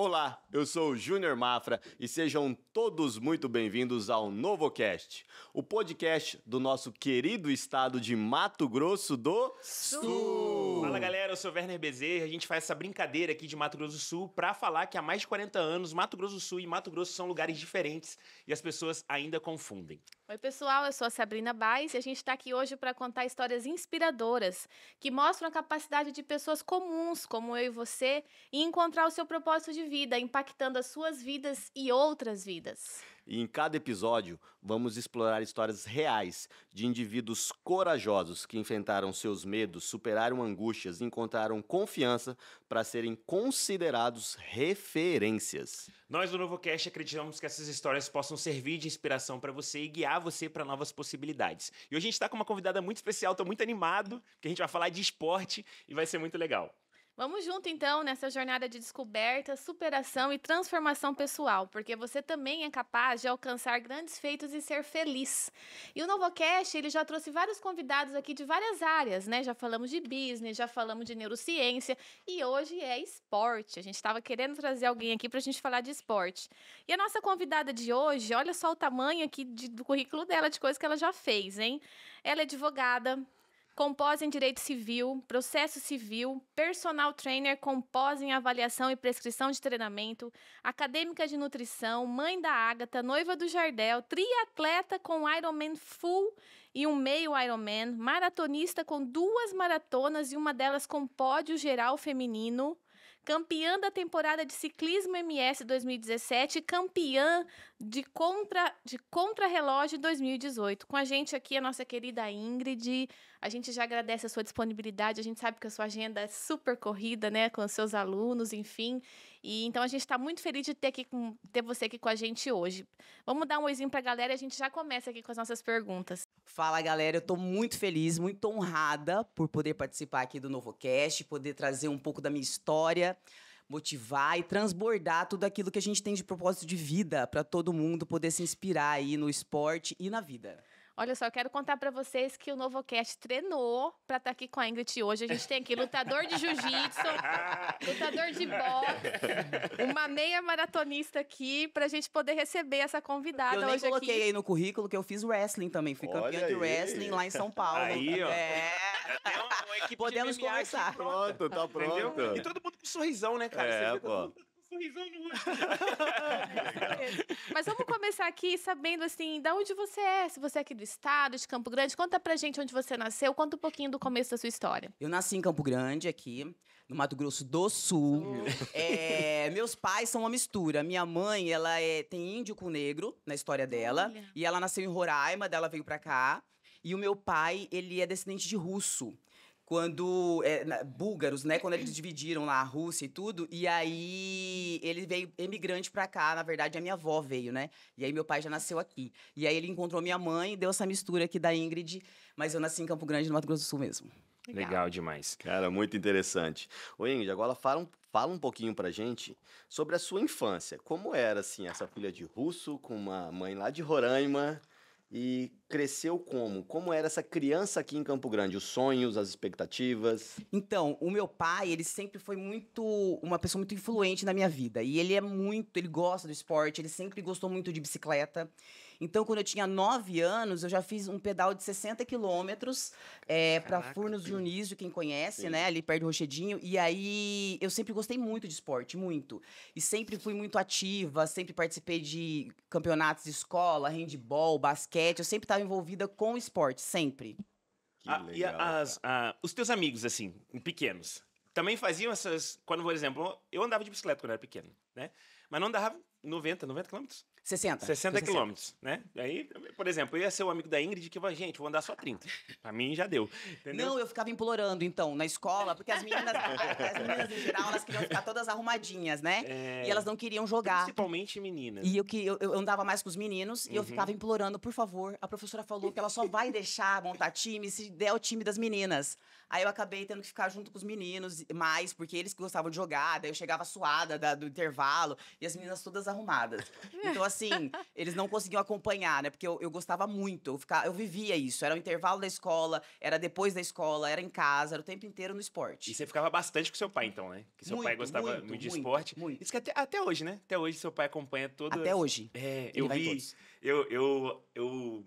Olá, eu sou o Júnior Mafra e sejam todos muito bem-vindos ao NovoCast, o podcast do nosso querido estado de Mato Grosso do Sul. Fala galera, eu sou o Werner Bezerra. A gente faz essa brincadeira aqui de Mato Grosso do Sul para falar que há mais de 40 anos Mato Grosso do Sul e Mato Grosso são lugares diferentes e as pessoas ainda confundem. Oi, pessoal, eu sou a Sabrina Baes e a gente está aqui hoje para contar histórias inspiradoras que mostram a capacidade de pessoas comuns, como eu e você, em encontrar o seu propósito de vida, impactando as suas vidas e outras vidas. E em cada episódio, vamos explorar histórias reais de indivíduos corajosos que enfrentaram seus medos, superaram angústias, encontraram confiança para serem considerados referências. Nós do Novo Cast acreditamos que essas histórias possam servir de inspiração para você e guiar você para novas possibilidades. E hoje a gente está com uma convidada muito especial, estou muito animado, porque a gente vai falar de esporte e vai ser muito legal. Vamos junto então nessa jornada de descoberta, superação e transformação pessoal, porque você também é capaz de alcançar grandes feitos e ser feliz. E o NovoCast, ele já trouxe vários convidados aqui de várias áreas, né? Já falamos de business, já falamos de neurociência e hoje é esporte. A gente estava querendo trazer alguém aqui para a gente falar de esporte. E a nossa convidada de hoje, olha só o tamanho aqui de, do currículo dela, de coisas que ela já fez, hein? Ela é advogada, com pós em Direito Civil, Processo Civil, Personal Trainer com pós em Avaliação e Prescrição de Treinamento, Acadêmica de Nutrição, Mãe da Ágata, Noiva do Jardel, Triatleta com Ironman Full e um meio Ironman, Maratonista com duas maratonas e uma delas com pódio geral feminino, campeã da temporada de ciclismo MS 2017, campeã de contra de contrarrelógio 2018. Com a gente aqui a nossa querida Ingrid. A gente já agradece a sua disponibilidade. A gente sabe que a sua agenda é super corrida, né, com os seus alunos, enfim. E então a gente está muito feliz de ter aqui com, ter você aqui com a gente hoje. Vamos dar um oizinho para a galera. e A gente já começa aqui com as nossas perguntas. Fala galera, eu tô muito feliz, muito honrada por poder participar aqui do NovoCast, poder trazer um pouco da minha história, motivar e transbordar tudo aquilo que a gente tem de propósito de vida para todo mundo poder se inspirar aí no esporte e na vida. Olha só, eu quero contar para vocês que o Novocast treinou para estar tá aqui com a Ingrid hoje. A gente tem aqui lutador de jiu-jitsu, lutador de boxe, uma meia maratonista aqui para a gente poder receber essa convidada eu hoje aqui. Eu coloquei aí no currículo que eu fiz wrestling também. Fui Olha campeã aí. de wrestling lá em São Paulo. Aí, ó. É. Podemos conversar. Pronto, tá pronto. Entendeu? E todo mundo com um sorrisão, né, cara? É, pô sorrisão no rosto. Mas vamos começar aqui sabendo, assim, da onde você é. Se você é aqui do estado, de Campo Grande, conta pra gente onde você nasceu, conta um pouquinho do começo da sua história. Eu nasci em Campo Grande, aqui, no Mato Grosso do Sul. É, meus pais são uma mistura. Minha mãe, ela é, tem índio com negro na história dela. Olha. E ela nasceu em Roraima, dela veio pra cá. E o meu pai, ele é descendente de russo quando é, na, búlgaros, né, quando eles dividiram lá a Rússia e tudo, e aí ele veio emigrante para cá, na verdade a minha avó veio, né? E aí meu pai já nasceu aqui. E aí ele encontrou minha mãe, deu essa mistura aqui da Ingrid, mas eu nasci em Campo Grande, no Mato Grosso do Sul mesmo. Legal, Legal demais. Cara, muito interessante. Ô Ingrid, agora fala um, fala um pouquinho pra gente sobre a sua infância. Como era, assim, essa filha de russo com uma mãe lá de Roraima? E cresceu como? Como era essa criança aqui em Campo Grande? Os sonhos, as expectativas? Então, o meu pai, ele sempre foi muito. uma pessoa muito influente na minha vida. E ele é muito. ele gosta do esporte, ele sempre gostou muito de bicicleta. Então, quando eu tinha 9 anos, eu já fiz um pedal de 60 quilômetros é, eh, para Furnos do Dionísio, quem conhece, Sim. né? Ali perto do Rochedinho. E aí, eu sempre gostei muito de esporte, muito. E sempre fui muito ativa, sempre participei de campeonatos de escola, handball, basquete. Eu sempre estava envolvida com esporte, sempre. Que ah, e as, ah, os teus amigos, assim, pequenos, também faziam essas. Quando, por exemplo, eu andava de bicicleta quando era pequeno, né? Mas não dava 90, 90 quilômetros? 60. 60 quilômetros, né? Aí, por exemplo, eu ia ser o amigo da Ingrid que vai, gente, vou andar só 30. Pra mim já deu. Entendeu? Não, eu ficava implorando, então, na escola, porque as meninas, as meninas em geral, elas queriam ficar todas arrumadinhas, né? É... E elas não queriam jogar. Principalmente meninas. E eu, que, eu, eu andava mais com os meninos uhum. e eu uhum. ficava implorando, por favor. A professora falou que ela só vai deixar montar time se der o time das meninas. Aí eu acabei tendo que ficar junto com os meninos mais, porque eles gostavam de jogar, daí eu chegava suada da, do intervalo e as meninas todas arrumadas. Então, assim, eles não conseguiam acompanhar, né? Porque eu, eu gostava muito, eu, ficava, eu vivia isso. Era o intervalo da escola, era depois da escola, era em casa, era o tempo inteiro no esporte. E você ficava bastante com seu pai, então, né? Que seu muito, pai gostava muito, muito de muito, esporte. Muito. Isso que até, até hoje, né? Até hoje seu pai acompanha todo Até hoje. É, eu vi. Eu, eu, eu.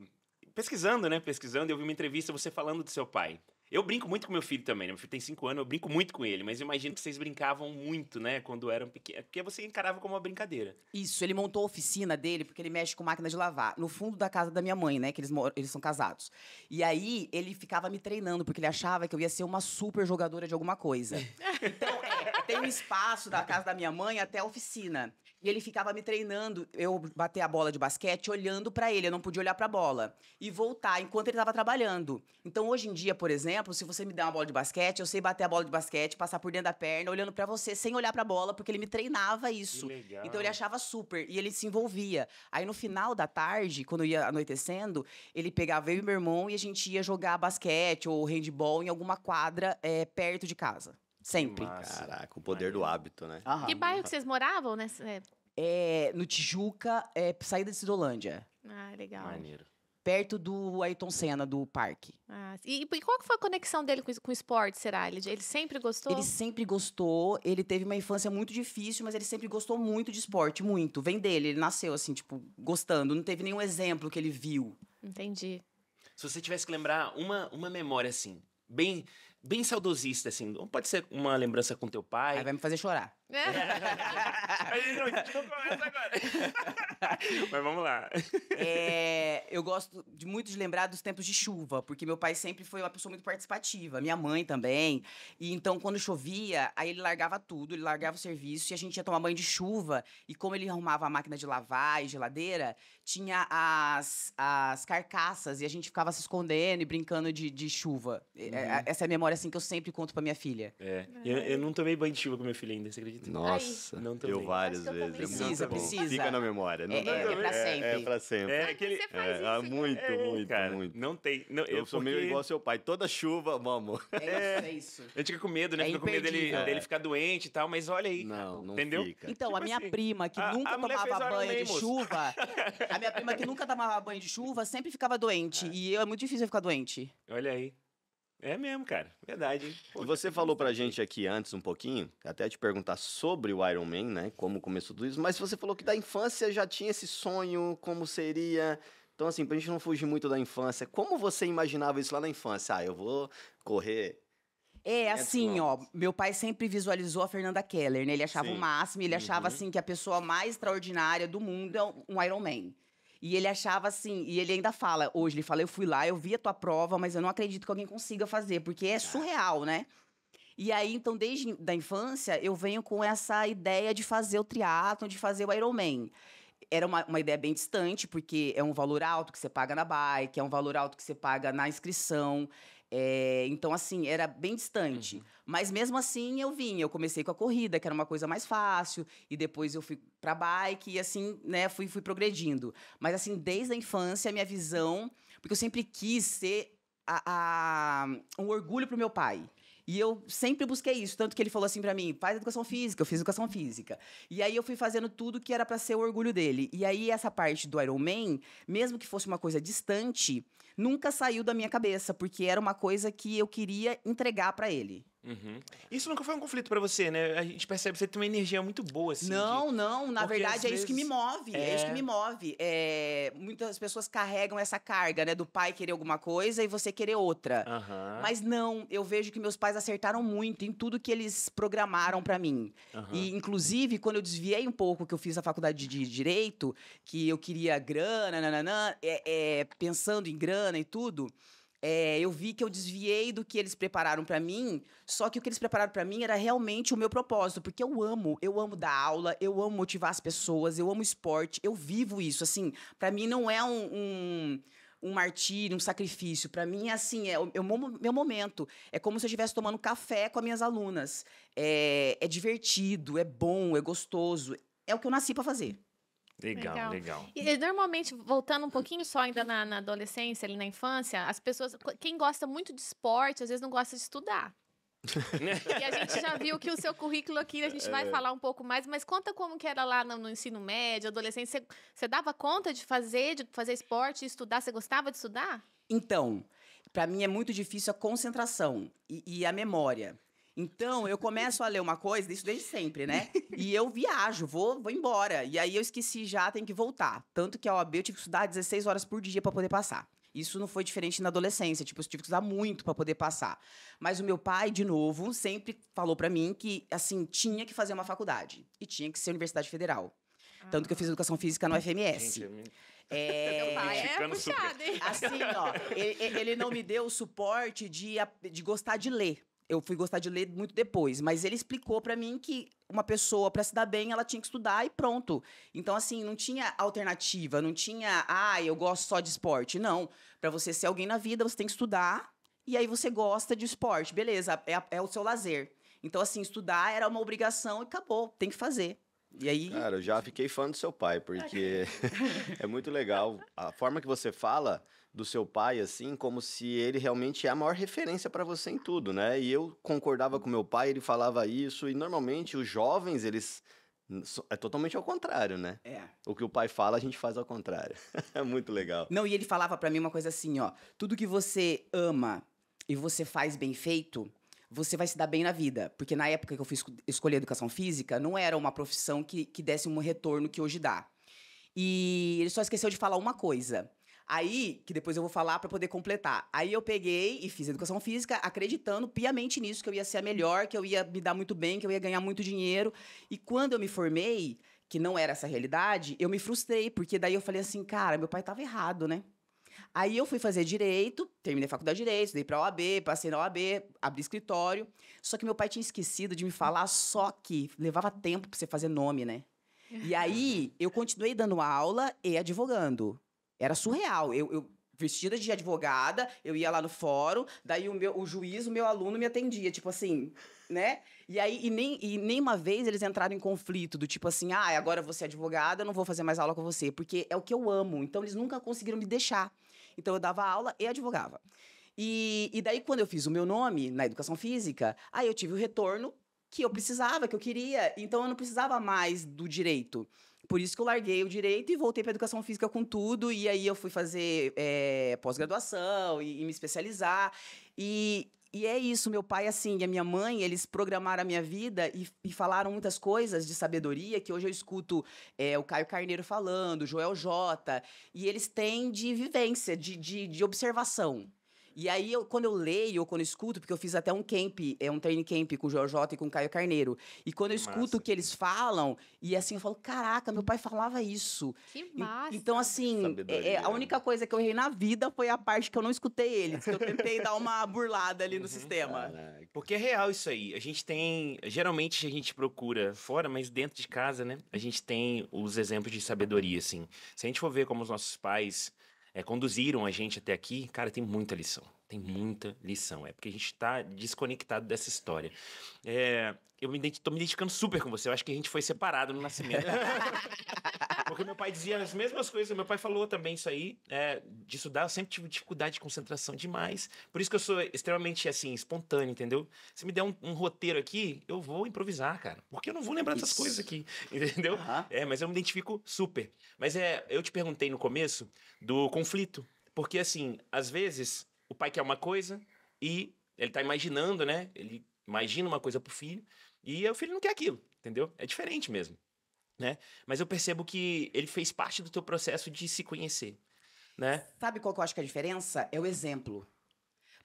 Pesquisando, né? Pesquisando, eu vi uma entrevista você falando do seu pai. Eu brinco muito com meu filho também, né? Meu filho tem 5 anos, eu brinco muito com ele, mas eu imagino que vocês brincavam muito, né? Quando eram pequenos. É porque você encarava como uma brincadeira. Isso, ele montou a oficina dele, porque ele mexe com máquina de lavar, no fundo da casa da minha mãe, né? Que eles, moram, eles são casados. E aí ele ficava me treinando, porque ele achava que eu ia ser uma super jogadora de alguma coisa. Então, é, tem um espaço da casa da minha mãe até a oficina. E ele ficava me treinando, eu bater a bola de basquete olhando para ele, eu não podia olhar para a bola e voltar enquanto ele estava trabalhando. Então hoje em dia, por exemplo, se você me dá uma bola de basquete, eu sei bater a bola de basquete, passar por dentro da perna, olhando para você sem olhar para a bola, porque ele me treinava isso. Então ele achava super e ele se envolvia. Aí no final da tarde, quando ia anoitecendo, ele pegava eu e meu irmão e a gente ia jogar basquete ou handball em alguma quadra é, perto de casa. Sempre. Caraca, o poder do hábito, né? Aham. Que bairro que vocês moravam nessa época? É, no Tijuca, é, saída de Cidolândia. Ah, legal. Maneiro. Perto do Ayrton Senna, do parque. Ah, e, e qual que foi a conexão dele com, com o esporte, será? Ele, ele sempre gostou? Ele sempre gostou. Ele teve uma infância muito difícil, mas ele sempre gostou muito de esporte, muito. Vem dele, ele nasceu assim, tipo, gostando. Não teve nenhum exemplo que ele viu. Entendi. Se você tivesse que lembrar uma, uma memória assim, bem bem saudosista, assim. Pode ser uma lembrança com teu pai. Aí vai me fazer chorar. É. Aí não, a gente não começa agora. Mas vamos lá. É, eu gosto de muito de lembrar dos tempos de chuva, porque meu pai sempre foi uma pessoa muito participativa, minha mãe também. E então, quando chovia, aí ele largava tudo, ele largava o serviço e a gente ia tomar banho de chuva. E como ele arrumava a máquina de lavar e geladeira, tinha as, as carcaças e a gente ficava se escondendo e brincando de, de chuva. É, é, uhum. Essa é a memória assim, que eu sempre conto pra minha filha. É. Eu, eu não tomei banho de chuva com meu filho ainda, você acredita? Nossa, Aí. não eu várias eu vezes. Precisa, é precisa. Fica na memória. Não, é, não, é, é, é pra sempre. É, é pra sempre. É, aquele, você faz isso, é, muito, é, muito, cara, muito. Não tem. Não, eu, eu sou porque... meio igual ao seu pai. Toda chuva, vamos. É, é isso. A gente fica com medo, né? É fica com medo dele, dele é. ficar doente e tal, mas olha aí. Não, não entendeu? Fica. Então, tipo a minha assim, prima, que a, nunca a tomava banho de chuva, a minha prima que nunca tomava banho de chuva, sempre ficava doente. É. E eu, é muito difícil eu ficar doente. Olha aí. É mesmo, cara. Verdade. E você falou pra gente aqui antes um pouquinho, até te perguntar sobre o Iron Man, né? Como começou tudo isso, mas você falou que da infância já tinha esse sonho, como seria. Então, assim, pra gente não fugir muito da infância, como você imaginava isso lá na infância? Ah, eu vou correr é, assim, ó, meu pai sempre visualizou a Fernanda Keller, né? Ele achava Sim. o máximo, ele uhum. achava, assim, que a pessoa mais extraordinária do mundo é um Iron Man. E ele achava assim, e ele ainda fala hoje, ele fala, eu fui lá, eu vi a tua prova, mas eu não acredito que alguém consiga fazer, porque é ah. surreal, né? E aí, então, desde da infância, eu venho com essa ideia de fazer o triatlon, de fazer o Ironman. Era uma, uma ideia bem distante, porque é um valor alto que você paga na bike, é um valor alto que você paga na inscrição, é, então, assim, era bem distante. Uhum. Mas mesmo assim eu vinha. Eu comecei com a corrida, que era uma coisa mais fácil, e depois eu fui pra bike e assim, né, fui, fui progredindo. Mas assim, desde a infância, a minha visão, porque eu sempre quis ser a, a, um orgulho pro meu pai. E eu sempre busquei isso, tanto que ele falou assim para mim: faz educação física, eu fiz educação física. E aí eu fui fazendo tudo que era para ser o orgulho dele. E aí essa parte do Iron Man, mesmo que fosse uma coisa distante, nunca saiu da minha cabeça, porque era uma coisa que eu queria entregar para ele. Uhum. Isso nunca foi um conflito para você, né? A gente percebe que você tem uma energia muito boa, assim. Não, de... não. Na Porque verdade, é vezes... isso que me move. É... é, isso que é. me move. É... Muitas pessoas carregam essa carga, né? Do pai querer alguma coisa e você querer outra. Uhum. Mas não, eu vejo que meus pais acertaram muito em tudo que eles programaram para mim. Uhum. E, inclusive, quando eu desviei um pouco, que eu fiz a faculdade de Direito, que eu queria grana, nananã, é, é pensando em grana e tudo é, eu vi que eu desviei do que eles prepararam para mim, só que o que eles prepararam para mim era realmente o meu propósito, porque eu amo, eu amo dar aula, eu amo motivar as pessoas, eu amo esporte, eu vivo isso. Assim, para mim não é um, um um martírio, um sacrifício. Para mim, é assim, é o é meu momento. É como se eu estivesse tomando café com as minhas alunas. É, é divertido, é bom, é gostoso. É o que eu nasci para fazer. Legal, legal. legal. E, normalmente, voltando um pouquinho só ainda na, na, adolescência, ali na infância, as pessoas. Quem gosta muito de esporte, às vezes não gosta de estudar. e a gente já viu que o seu currículo aqui, a gente vai é. falar um pouco mais, mas conta como que era lá no, no ensino médio, adolescência. Você, você dava conta de fazer, de fazer esporte, estudar? Você gostava de estudar? Então, para mim é muito difícil a concentração e, e a memória. Então, eu começo a ler uma coisa, isso desde sempre, né? E eu viajo, vou, vou embora. E aí eu esqueci já, tenho que voltar. Tanto que a OAB eu tive que estudar 16 horas por dia para poder passar. Isso não foi diferente na adolescência, tipo, eu tive que estudar muito para poder passar. Mas o meu pai, de novo, sempre falou para mim que, assim, tinha que fazer uma faculdade. E tinha que ser Universidade Federal. Ah. Tanto que eu fiz educação física no FMS. Gente, é... Meu pai é puxado, hein? Assim, ó, ele, ele, não me deu o suporte de, de gostar de ler eu fui gostar de ler muito depois, mas ele explicou para mim que uma pessoa para se dar bem, ela tinha que estudar e pronto. Então assim, não tinha alternativa, não tinha, ah, eu gosto só de esporte. Não, para você ser alguém na vida, você tem que estudar e aí você gosta de esporte, beleza? É, é o seu lazer. Então assim, estudar era uma obrigação e acabou, tem que fazer. E aí? Cara, eu já fiquei fã do seu pai porque é muito legal a forma que você fala do seu pai, assim, como se ele realmente é a maior referência para você em tudo, né? E eu concordava com meu pai, ele falava isso, e normalmente os jovens, eles. É totalmente ao contrário, né? É. O que o pai fala, a gente faz ao contrário. É muito legal. Não, e ele falava para mim uma coisa assim, ó. Tudo que você ama e você faz bem feito, você vai se dar bem na vida. Porque na época que eu fui escolher educação física, não era uma profissão que, que desse um retorno que hoje dá. E ele só esqueceu de falar uma coisa. Aí, que depois eu vou falar para poder completar. Aí eu peguei e fiz educação física, acreditando piamente nisso, que eu ia ser a melhor, que eu ia me dar muito bem, que eu ia ganhar muito dinheiro. E quando eu me formei, que não era essa realidade, eu me frustrei, porque daí eu falei assim, cara, meu pai tava errado, né? Aí eu fui fazer direito, terminei a faculdade de direito, dei para OAB, passei na OAB, abri escritório. Só que meu pai tinha esquecido de me falar só que levava tempo para você fazer nome, né? E aí eu continuei dando aula e advogando. Era surreal. Eu, eu, vestida de advogada, eu ia lá no fórum, daí o, meu, o juiz, o meu aluno me atendia, tipo assim, né? E aí, e nem, e nem uma vez eles entraram em conflito, do tipo assim, ah, agora você é advogada, não vou fazer mais aula com você, porque é o que eu amo. Então, eles nunca conseguiram me deixar. Então, eu dava aula e advogava. E, e daí, quando eu fiz o meu nome na educação física, aí eu tive o retorno que eu precisava, que eu queria. Então, eu não precisava mais do direito por isso que eu larguei o direito e voltei para educação física com tudo. E aí eu fui fazer é, pós-graduação e, e, me especializar. E, e é isso, meu pai, assim, e a minha mãe, eles programaram a minha vida e, e falaram muitas coisas de sabedoria que hoje eu escuto é, o Caio Carneiro falando, o Joel Jota, e eles têm de vivência, de, de, de observação. E aí, eu, quando eu leio ou quando eu escuto, porque eu fiz até um camp, é um training camp com o Jojota e com o Caio Carneiro. E quando eu massa. escuto o que eles falam, e assim, eu falo, caraca, meu hum. pai falava isso. Que massa! E, então, assim, é, é, a única coisa que eu errei na vida foi a parte que eu não escutei eles, que eu tentei dar uma burlada ali no uhum, sistema. Caraca. Porque é real isso aí. A gente tem, geralmente a gente procura fora, mas dentro de casa, né, a gente tem os exemplos de sabedoria, assim. Se a gente for ver como os nossos pais é, conduziram a gente até aqui, cara, tem muita lição. Tem muita lição. É porque a gente está desconectado dessa história. É, eu me estou me identificando super com você. Eu acho que a gente foi separado no nascimento. porque meu pai dizia as mesmas coisas. Meu pai falou também isso aí. É, de estudar, eu sempre tive dificuldade de concentração demais. Por isso que eu sou extremamente, assim, espontâneo, entendeu? Se me der um, um roteiro aqui, eu vou improvisar, cara. Porque eu não vou lembrar isso. dessas coisas aqui, entendeu? Uhum. É, mas eu me identifico super. Mas é, eu te perguntei no começo do conflito. Porque, assim, às vezes o pai quer uma coisa e ele tá imaginando, né? Ele imagina uma coisa pro filho e o filho não quer aquilo, entendeu? É diferente mesmo, né? Mas eu percebo que ele fez parte do teu processo de se conhecer, né? Sabe qual que eu acho que é a diferença? É o exemplo.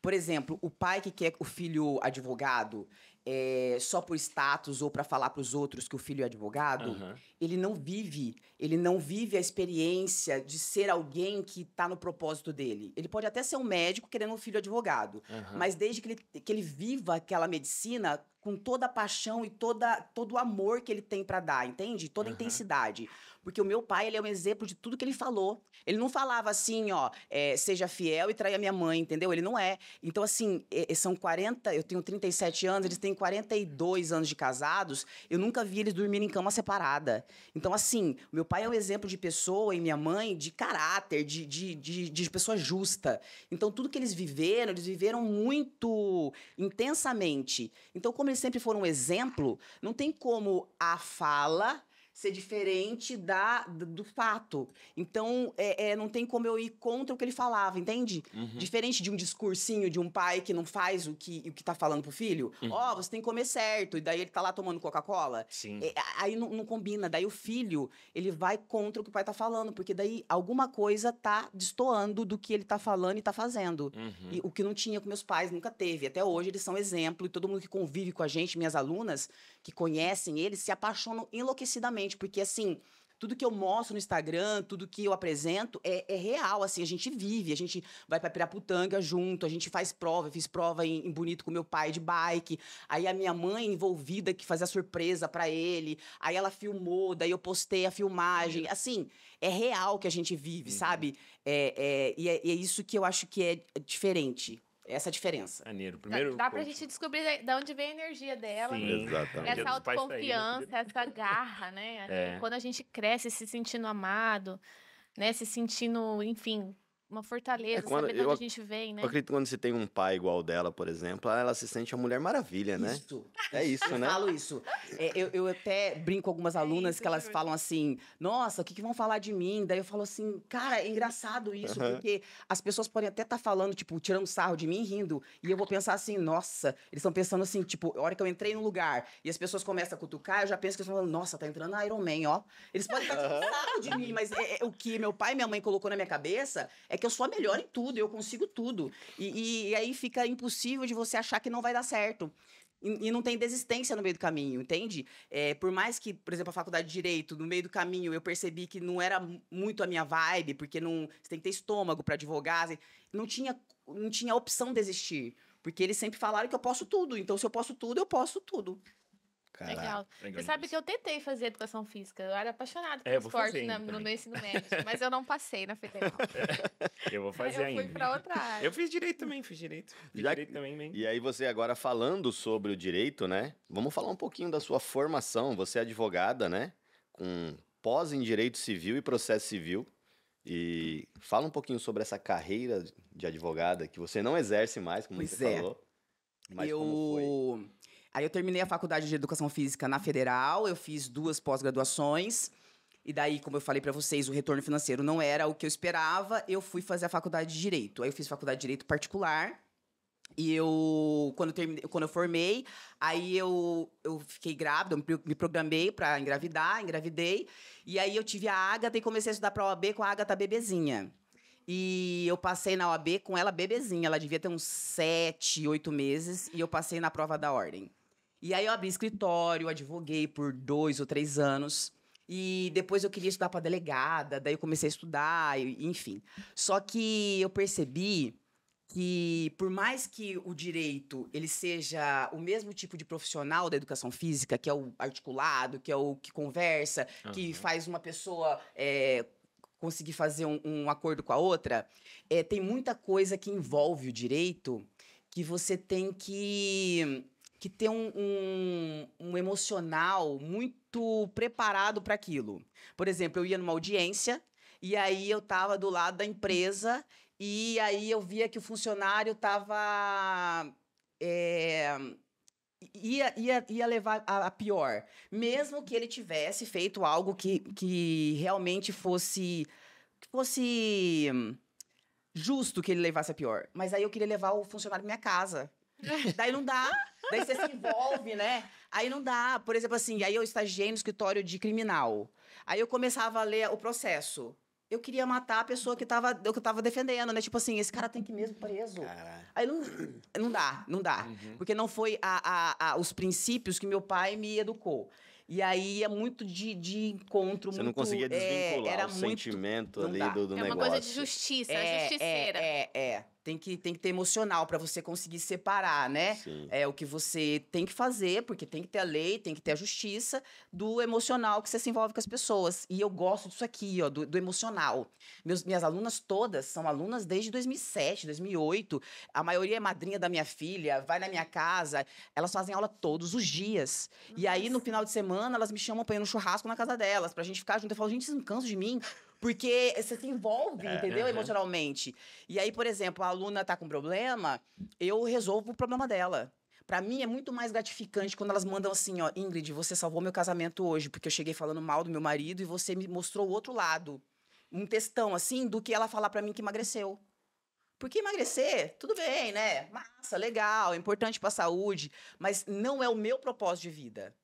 Por exemplo, o pai que quer o filho advogado é, só por status ou para falar para os outros que o filho é advogado, uhum. ele não vive, ele não vive a experiência de ser alguém que está no propósito dele. Ele pode até ser um médico querendo um filho advogado, uhum. mas desde que ele, que ele viva aquela medicina com toda a paixão e toda, todo o amor que ele tem para dar, entende? Toda a uhum. intensidade. Porque o meu pai, ele é um exemplo de tudo que ele falou. Ele não falava assim, ó, é, seja fiel e traia minha mãe, entendeu? Ele não é. Então, assim, é, são 40, eu tenho 37 anos, eles têm 42 anos de casados, eu nunca vi eles dormirem em cama separada. Então, assim, meu pai é um exemplo de pessoa e minha mãe de caráter, de, de, de, de pessoa justa. Então, tudo que eles viveram, eles viveram muito intensamente. Então, como eles sempre foram um exemplo, não tem como a fala ser diferente da, do fato. Então, é, é, não tem como eu ir contra o que ele falava, entende? Uhum. Diferente de um discursinho de um pai que não faz o que, o que tá falando pro filho. Uhum. Ó, uhum. oh, você tem que comer certo. E daí ele tá lá tomando Coca-Cola. Sim. É, aí não, não, combina. Daí o filho, ele vai contra o que o pai tá falando. Porque daí alguma coisa tá destoando do que ele tá falando e tá fazendo. Uhum. E o que não tinha com meus pais, nunca teve. Até hoje eles são exemplo. E todo mundo que convive com a gente, minhas alunas, que conhecem eles, se apaixonam enlouquecidamente gente, porque assim, tudo que eu mostro no Instagram, tudo que eu apresento é, é, real, assim, a gente vive, a gente vai pra Piraputanga junto, a gente faz prova, eu fiz prova em, em Bonito com meu pai de bike, aí a minha mãe envolvida que fazia surpresa para ele, aí ela filmou, daí eu postei a filmagem, uhum. assim, é real que a gente vive, uhum. sabe? É, é, e é, é isso que eu acho que é diferente. Essa diferença. Maneiro. Primeiro. Dá, dá pra gente descobrir de onde vem a energia dela. Sim, né? exatamente. Essa tá né? autoconfiança, tá essa garra, né? É. Quando a gente cresce se sentindo amado, né? Se sentindo, enfim, uma é fortaleza, é quando, saber eu, a gente vem, né? Eu acredito que quando você tem um pai igual dela, por exemplo, ela se sente a Mulher Maravilha, né? Isso. É isso, eu né? Eu falo isso. É, eu, eu até brinco com algumas é alunas é isso, que elas falam assim, nossa, o que, que vão falar de mim? Daí eu falo assim, cara, é engraçado isso, uhum. porque as pessoas podem até estar tá falando, tipo, tirando sarro de mim, rindo, e eu vou pensar assim, nossa, eles estão pensando assim, tipo, a hora que eu entrei no lugar e as pessoas começam a cutucar, eu já penso que eles estão falando, nossa, tá entrando Iron Man, ó. Eles podem estar tá tirando sarro de mim, mas é, é, o que meu pai e minha mãe colocou na minha cabeça é é que eu sou a melhor em tudo, eu consigo tudo. E, e, e aí fica impossível de você achar que não vai dar certo. E, e não tem desistência no meio do caminho, entende? É, por mais que, por exemplo, a faculdade de Direito, no meio do caminho eu percebi que não era muito a minha vibe, porque não, você tem que ter estômago para advogar, não tinha, não tinha opção de desistir. Porque eles sempre falaram que eu posso tudo, então se eu posso tudo, eu posso tudo. Caraca. Legal. É você sabe que eu tentei fazer educação física. Eu era apaixonada por é, esporte fazer, na, então. no meu ensino médio, mas eu não passei na federal. É, eu vou fazer eu ainda. Eu fui pra outra área. Eu fiz direito também, fiz direito. Fiz Já, direito também, bem. Né? E aí você agora falando sobre o direito, né? Vamos falar um pouquinho da sua formação. Você é advogada, né? Com pós em direito civil e processo civil. E fala um pouquinho sobre essa carreira de advogada que você não exerce mais, como pois você é. falou. Mas eu... como foi? Aí eu terminei a faculdade de Educação Física na Federal, eu fiz duas pós-graduações. E daí, como eu falei para vocês, o retorno financeiro não era o que eu esperava. Eu fui fazer a faculdade de direito. Aí eu fiz faculdade de direito particular. E eu, quando eu, terminei, quando eu formei, aí eu, eu fiquei grávida, me programei para engravidar, engravidei. E aí eu tive a Agatha e comecei a estudar pra OAB com a Agatha bebezinha. E eu passei na OAB com ela bebezinha, ela devia ter uns sete, oito meses, e eu passei na prova da ordem. E aí eu abri escritório, advoguei por dois ou três anos. E depois eu queria estudar para delegada, daí eu comecei a estudar, enfim. Só que eu percebi que por mais que o direito ele seja o mesmo tipo de profissional da educação física, que é o articulado, que é o que conversa, uhum. que faz uma pessoa é, conseguir fazer um, um, acordo com a outra, é, tem muita coisa que envolve o direito que você tem que que ter um, um, um emocional muito preparado para aquilo. Por exemplo, eu ia numa audiência e aí eu tava do lado da empresa e aí eu via que o funcionário tava. É, ia, ia, ia levar a, a, pior. Mesmo que ele tivesse feito algo que, que realmente fosse. Que fosse justo que ele levasse a pior. Mas aí eu queria levar o funcionário pra minha casa. Daí não dá. Daí você se envolve, né? Aí não dá. Por exemplo, assim, aí eu estagiei no escritório de criminal. Aí eu começava a ler o processo. Eu queria matar a pessoa que tava, que eu tava defendendo, né? Tipo assim, esse cara tem que mesmo preso. Aí não, não dá, não dá. Uhum. Porque não foi a, a, a, os princípios que meu pai me educou. E aí é muito de, de encontro. Você muito, não conseguia desvincular é, era o muito, sentimento ali do, do é negócio. É uma coisa de justiça, é, justiceira. É, é. é tem que, tem que ter emocional para você conseguir separar, né? Sim. É o que você tem que fazer, porque tem que ter a lei, tem que ter a justiça, do emocional que você se envolve com as pessoas. E eu gosto disso aqui, ó, do, do emocional. Meus, minhas alunas todas são alunas desde 2007, 2008. A maioria é madrinha da minha filha, vai na minha casa. Elas fazem aula todos os dias. Nossa. E aí, no final de semana, elas me chamam para ir no churrasco na casa delas, pra gente ficar junto. Eu falo, gente, vocês não cansam de mim? Porque você se envolve, é, entendeu? Uhum. Emocionalmente. E aí, por exemplo, a aluna tá com problema, eu resolvo o problema dela. Para mim é muito mais gratificante quando elas mandam assim, ó, Ingrid, você salvou meu casamento hoje, porque eu cheguei falando mal do meu marido e você me mostrou o outro lado. Um testão assim, do que ela falar para mim que emagreceu. Porque emagrecer, tudo bem, né? Massa, legal, é importante para a saúde, mas não é o meu propósito de vida.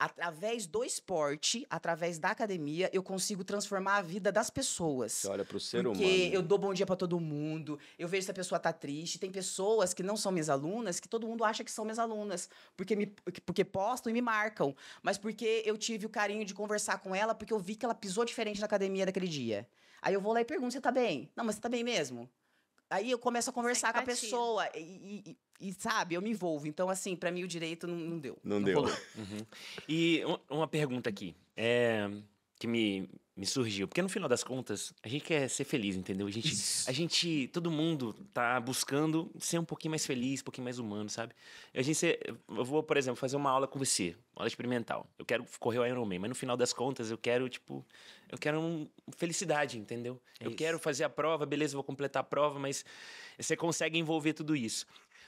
Através do esporte, através da academia, eu consigo transformar a vida das pessoas. Você olha pro ser porque humano. Porque eu dou bom dia para todo mundo, eu vejo se a pessoa tá triste. Tem pessoas que não são minhas alunas que todo mundo acha que são minhas alunas, porque, me, porque postam e me marcam. Mas porque eu tive o carinho de conversar com ela, porque eu vi que ela pisou diferente na academia daquele dia. Aí eu vou lá e pergunto: você tá bem? Não, mas você tá bem mesmo? Aí eu começo a é conversar com a pessoa e, e, e, sabe, eu me envolvo. Então, assim, para mim o direito não, não deu. Não, não deu. Uhum. E uma pergunta aqui, é, que me, me surgiu. Porque no final das contas, a gente quer ser feliz, entendeu? A gente, a gente todo mundo tá buscando ser um pouquinho mais feliz, um pouquinho mais humano, sabe? A gente, eu vou, por exemplo, fazer uma aula com você, uma aula experimental. Eu quero correr o Ironman, mas no final das contas, eu quero, tipo, eu quero um, felicidade, entendeu? É isso. Eu quero fazer a prova, beleza, vou completar a prova, mas você consegue envolver tudo isso.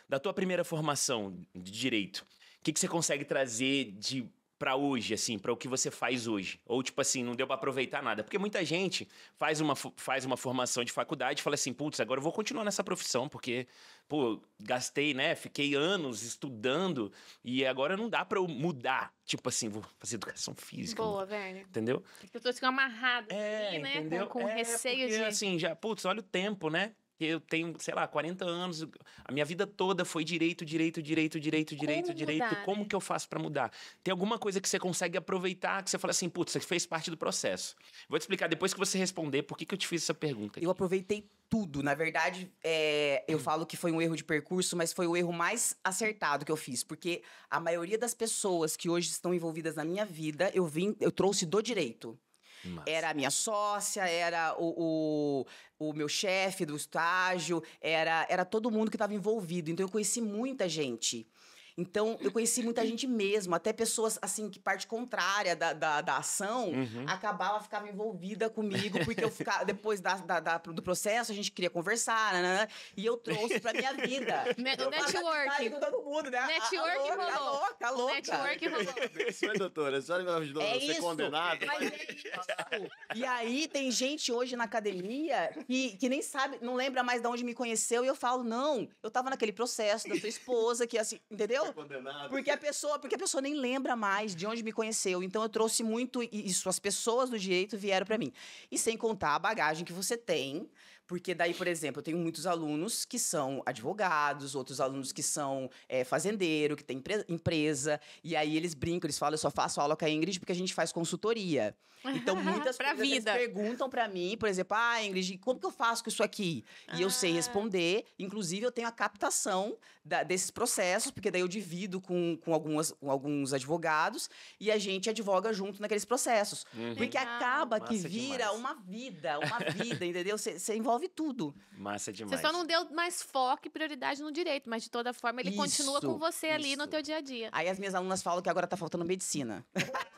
Da tua primeira formação de direito, o que, que você consegue trazer de para hoje, assim, para o que você faz hoje? Ou tipo assim, não deu para aproveitar nada? Porque muita gente faz uma, faz uma formação de faculdade e fala assim, putz, agora eu vou continuar nessa profissão, porque, pô, gastei, né? Fiquei anos estudando e agora não dá para eu mudar. Tipo assim, vou fazer educação física. Boa, velho. Entendeu? eu tô ficando amarrado é, aqui, né? Entendeu? Com, com é, receio porque, de. assim, já, putz, olha o tempo, né? eu tenho, sei lá, 40 anos, a minha vida toda foi direito, direito, direito, direito, direito, como direito. Mudar, como né? que eu faço para mudar? Tem alguma coisa que você consegue aproveitar que você fala assim, putz, você fez parte do processo. Vou te explicar depois que você responder por que, que eu te fiz essa pergunta. Aqui. Eu aproveitei tudo. Na verdade, é, eu hum. falo que foi um erro de percurso, mas foi o erro mais acertado que eu fiz. Porque a maioria das pessoas que hoje estão envolvidas na minha vida, eu vim, eu trouxe do direito. Mas... Era a minha sócia, era o, o, o meu chefe do estágio, era, era todo mundo que estava envolvido. Então eu conheci muita gente. Então, eu conheci muita gente mesmo, até pessoas, assim, que parte contrária da, da, da ação, uhum. acabava, ficava envolvida comigo, porque eu ficava, depois da, da, da do processo, a gente queria conversar, né, né, né e eu trouxe pra minha vida. network. Tá todo mundo, né? Ah, network ah, rolou. A louca, a louca. Network rolou. é, doutora, a senhora vai ajudar é ser isso. Mas é e aí, tem gente hoje na academia que, que nem sabe, não lembra mais de onde me conheceu, e eu falo, não, eu tava naquele processo da sua esposa, que assim, entendeu? entendeu? Porque a pessoa, porque a pessoa nem lembra mais de onde me conheceu. Então eu trouxe muito isso, as pessoas do direito vieram para mim. E sem contar a bagagem que você tem porque daí, por exemplo, eu tenho muitos alunos que são advogados, outros alunos que são é, fazendeiro, que tem empre empresa. E aí eles brincam, eles falam, eu só faço aula com a Ingrid porque a gente faz consultoria. Então, muitas pessoas perguntam para mim, por exemplo, ah, Ingrid, como que eu faço com isso aqui? E ah. eu sei ah. responder. Inclusive, eu tenho a captação da, desses processos, porque daí eu divido com, com, algumas, com alguns advogados e a gente advoga junto naqueles processos. Uhum. Porque acaba Massa que vira demais. uma vida, uma vida, entendeu? Você envolve resolve tudo. Massa demais. Você só não deu mais foco e prioridade no direito, mas de toda forma ele isso, continua com você isso. ali no teu dia a dia. Aí as minhas alunas falam que agora tá faltando medicina.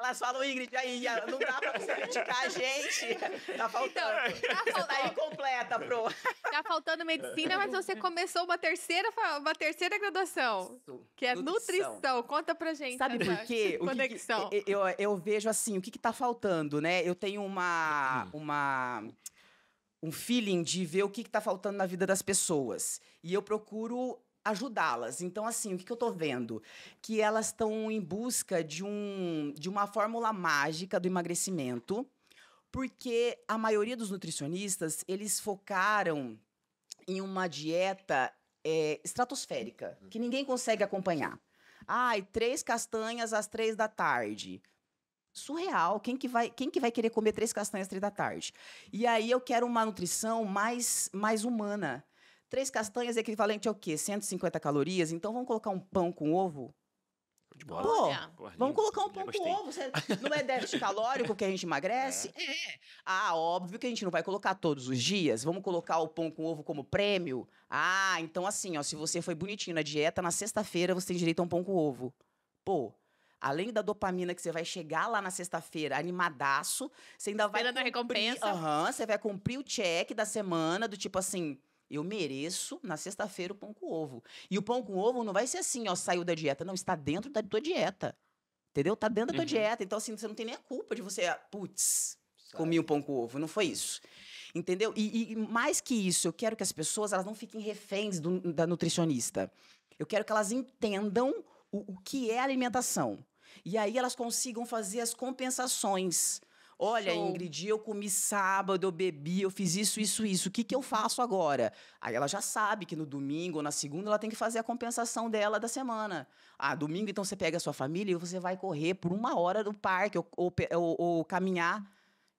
Elas falam, Ingrid, aí não dá pra você criticar a gente. Tá faltando. Então, tá, tá faltando. Tá incompleta, pro. Tá faltando medicina, mas você começou uma terceira, uma terceira graduação. Que é nutrição. nutrição. Conta pra gente. Sabe por quê? Conexão. Que eu, eu vejo assim, o que, que tá faltando, né? Eu tenho uma. uma um feeling de ver o que está faltando na vida das pessoas. E eu procuro ajudá-las. Então, assim, o que, que eu estou vendo? Que elas estão em busca de, um, de uma fórmula mágica do emagrecimento, porque a maioria dos nutricionistas, eles focaram em uma dieta é, estratosférica, que ninguém consegue acompanhar. Ai, três castanhas às três da tarde surreal. Quem que vai, quem que vai querer comer três castanhas às três da tarde? E aí eu quero uma nutrição mais, mais humana. Três castanhas é equivalente ao quê? 150 calorias? Então vamos colocar um pão com ovo? De bola. Pô, Porra, vamos colocar um pão com ovo. Você não é déficit calórico que a gente emagrece? É. é. Ah, óbvio que a gente não vai colocar todos os dias. Vamos colocar o pão com ovo como prêmio? Ah, então assim, ó, se você foi bonitinho na dieta, na sexta-feira você tem direito a um pão com ovo. Pô, Além da dopamina que você vai chegar lá na sexta-feira animadaço, você ainda Esperando vai. Esperando a recompensa. Aham, uhum, você vai cumprir o check da semana, do tipo assim. Eu mereço na sexta-feira o pão com ovo. E o pão com ovo não vai ser assim, ó, saiu da dieta. Não, está dentro da tua dieta. Entendeu? Está dentro da tua uhum. dieta. Então, assim, você não tem nem a culpa de você, putz, comi um pão com ovo. Não foi isso. Entendeu? E, e, mais que isso, eu quero que as pessoas elas não fiquem reféns do, da nutricionista. Eu quero que elas entendam o, o que é alimentação. E aí elas consigam fazer as compensações Olha, Show. Ingrid, eu comi sábado, eu bebi, eu fiz isso, isso, isso. O que, que eu faço agora? Aí ela já sabe que no domingo ou na segunda ela tem que fazer a compensação dela da semana. Ah, domingo então você pega a sua família e você vai correr por uma hora no parque ou, ou, ou, ou caminhar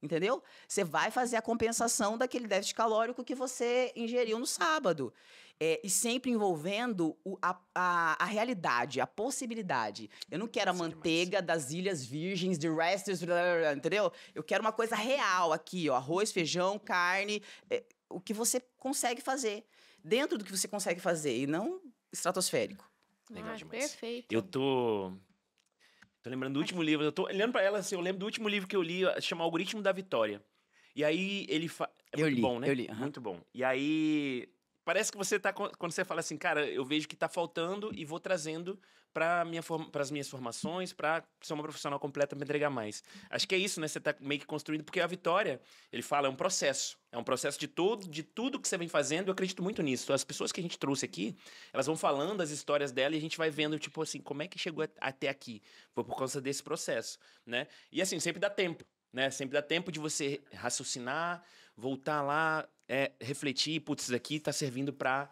Entendeu? Você vai fazer a compensação daquele déficit calórico que você ingeriu no sábado. É, e sempre envolvendo o, a, a, a, realidade, a possibilidade. Eu não quero a é manteiga das ilhas virgens, de restos, entendeu? Eu quero uma coisa real aqui, ó, arroz, feijão, carne, é, o que você consegue fazer. Dentro do que você consegue fazer, e não estratosférico. Legal ah, demais. Perfeito. Eu tô Tô lembrando do último livro, eu tô olhando pra ela assim, eu lembro do último livro que eu li, chama Algoritmo da Vitória. E aí ele fa... É eu muito li, bom, né? Eu li, Muito bom. E aí Parece que você tá. Quando você fala assim, cara, eu vejo que tá faltando e vou trazendo para minha para as minhas formações, para ser uma profissional completa, me entregar mais. Acho que é isso, né? Você tá meio que construindo, porque a vitória, ele fala, é um processo. É um processo de todo, de tudo que você vem fazendo, eu acredito muito nisso. As pessoas que a gente trouxe aqui, elas vão falando as histórias dela e a gente vai vendo, tipo assim, como é que chegou até aqui? Foi por causa desse processo, né? E assim, sempre dá tempo, né? Sempre dá tempo de você raciocinar, voltar lá, é refletir, putz, isso aqui tá servindo para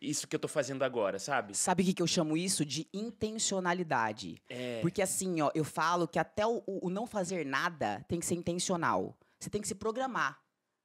isso que eu tô fazendo agora, sabe? Sabe o que, que eu chamo isso? De intencionalidade. É. Porque assim, ó, eu falo que até o, o não fazer nada tem que ser intencional. Você tem que se programar.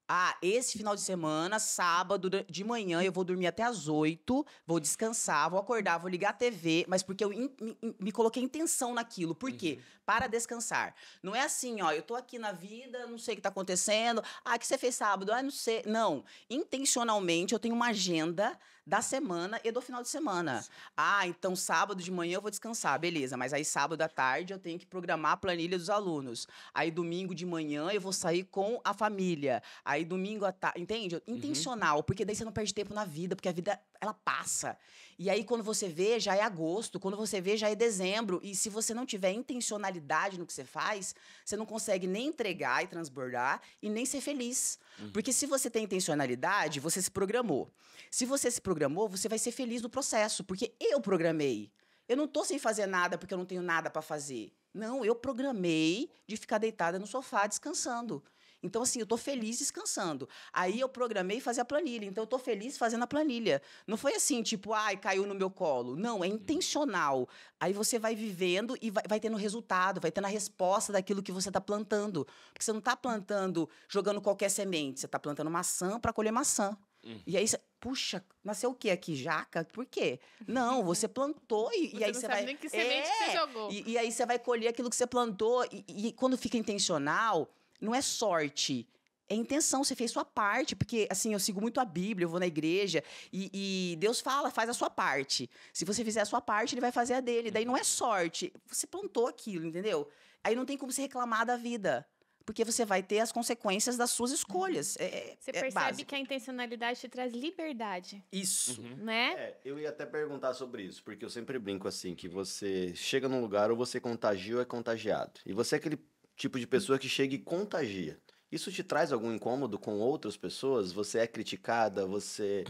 Ah, esse final de semana, sábado de manhã, eu vou dormir até as oito, vou descansar, vou acordar, vou ligar a TV, mas porque eu in, in, me coloquei intenção naquilo. Por quê? Uhum. Para descansar. Não é assim, ó, eu tô aqui na vida, não sei o que tá acontecendo. Ah, o que você fez sábado? Ah, não sei. Não. Intencionalmente eu tenho uma agenda da semana e do final de semana. Sim. Ah, então sábado de manhã eu vou descansar, beleza, mas aí sábado à tarde eu tenho que programar a planilha dos alunos. Aí domingo de manhã eu vou sair com a família. Aí domingo à tarde, entende? Uhum. Intencional, uhum. porque daí você não perde tempo na vida, porque a vida ela passa. E aí, quando você vê, já é agosto, quando você vê, já é dezembro. E se você não tiver intencionalidade no que você faz, você não consegue nem entregar e transbordar e nem ser feliz. Uhum. Porque se você tem intencionalidade, você se programou. Se você se programou, você vai ser feliz no processo, porque eu programei. Eu não tô sem fazer nada porque eu não tenho nada para fazer. Não, eu programei de ficar deitada no sofá descansando. Então, assim, eu estou feliz descansando. Aí uhum. eu programei fazer a planilha, então eu estou feliz fazendo a planilha. Não foi assim, tipo, ai, caiu no meu colo. Não, é uhum. intencional. Aí você vai vivendo e vai, vai tendo resultado, vai tendo a resposta daquilo que você está plantando. Porque você não está plantando, jogando qualquer semente, você está plantando maçã para colher maçã. E uhum. aí, puxa, nasceu o quê aqui? Jaca? Por quê? Não, você plantou e, você e aí você vai. Nem que é. semente é, que jogou. E, e aí você vai colher aquilo que você plantou. E, e quando fica intencional, não é sorte. É intenção, você fez sua parte, porque assim, eu sigo muito a Bíblia, eu vou na igreja, e, e, Deus fala, faz a sua parte. Se você fizer a sua parte, ele vai fazer a dele. Daí não é sorte. Você plantou aquilo, entendeu? Aí não tem como se reclamar da vida porque você vai ter as consequências das suas escolhas. É, é, você é percebe básico. que a intencionalidade te traz liberdade. Isso. Uhum. Né? É, eu ia até perguntar sobre isso, porque eu sempre brinco assim, que você chega num lugar ou você contagia ou é contagiado. E você é aquele tipo de pessoa que chega e contagia. Isso te traz algum incômodo com outras pessoas? Você é criticada? Você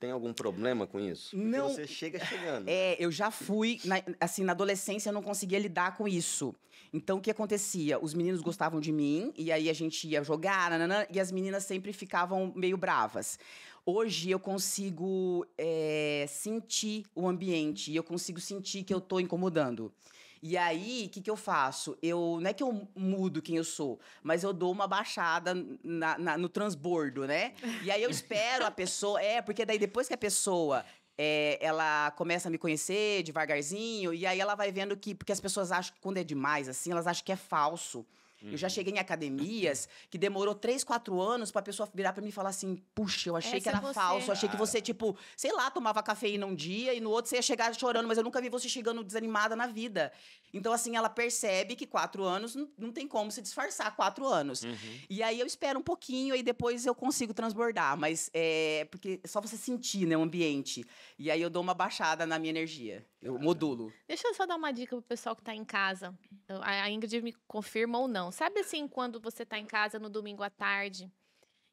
tem algum problema com isso? Porque não. Você chega chegando. Né? É, eu já fui, na, assim, na adolescência eu não conseguia lidar com isso. Então o que acontecia? Os meninos gostavam de mim e aí a gente ia jogar, nanana, e as meninas sempre ficavam meio bravas. Hoje eu consigo é, sentir o ambiente e eu consigo sentir que eu estou incomodando. E aí, o que, que eu faço? Eu não é que eu mudo quem eu sou, mas eu dou uma baixada na, na, no transbordo, né? E aí eu espero a pessoa. É, porque daí depois que a pessoa é, ela começa a me conhecer devagarzinho, e aí ela vai vendo que. Porque as pessoas acham que quando é demais, assim, elas acham que é falso. Uhum. Eu já cheguei em academias que demorou três, quatro anos pra pessoa virar pra mim e falar assim: puxa, eu achei Essa que é era é falso, eu achei que né? você, tipo, sei lá, tomava cafeína um dia e no outro você ia chegar chorando, mas eu nunca vi você chegando desanimada na vida. Então, assim, ela percebe que quatro anos não tem como se disfarçar quatro anos. Uhum. E aí eu espero um pouquinho e depois eu consigo transbordar. Mas é porque é só você sentir, né, o ambiente. E aí eu dou uma baixada na minha energia. Eu modulo. Deixa eu só dar uma dica pro pessoal que tá em casa. A Ingrid me confirma ou não. Sabe assim, quando você tá em casa no domingo à tarde?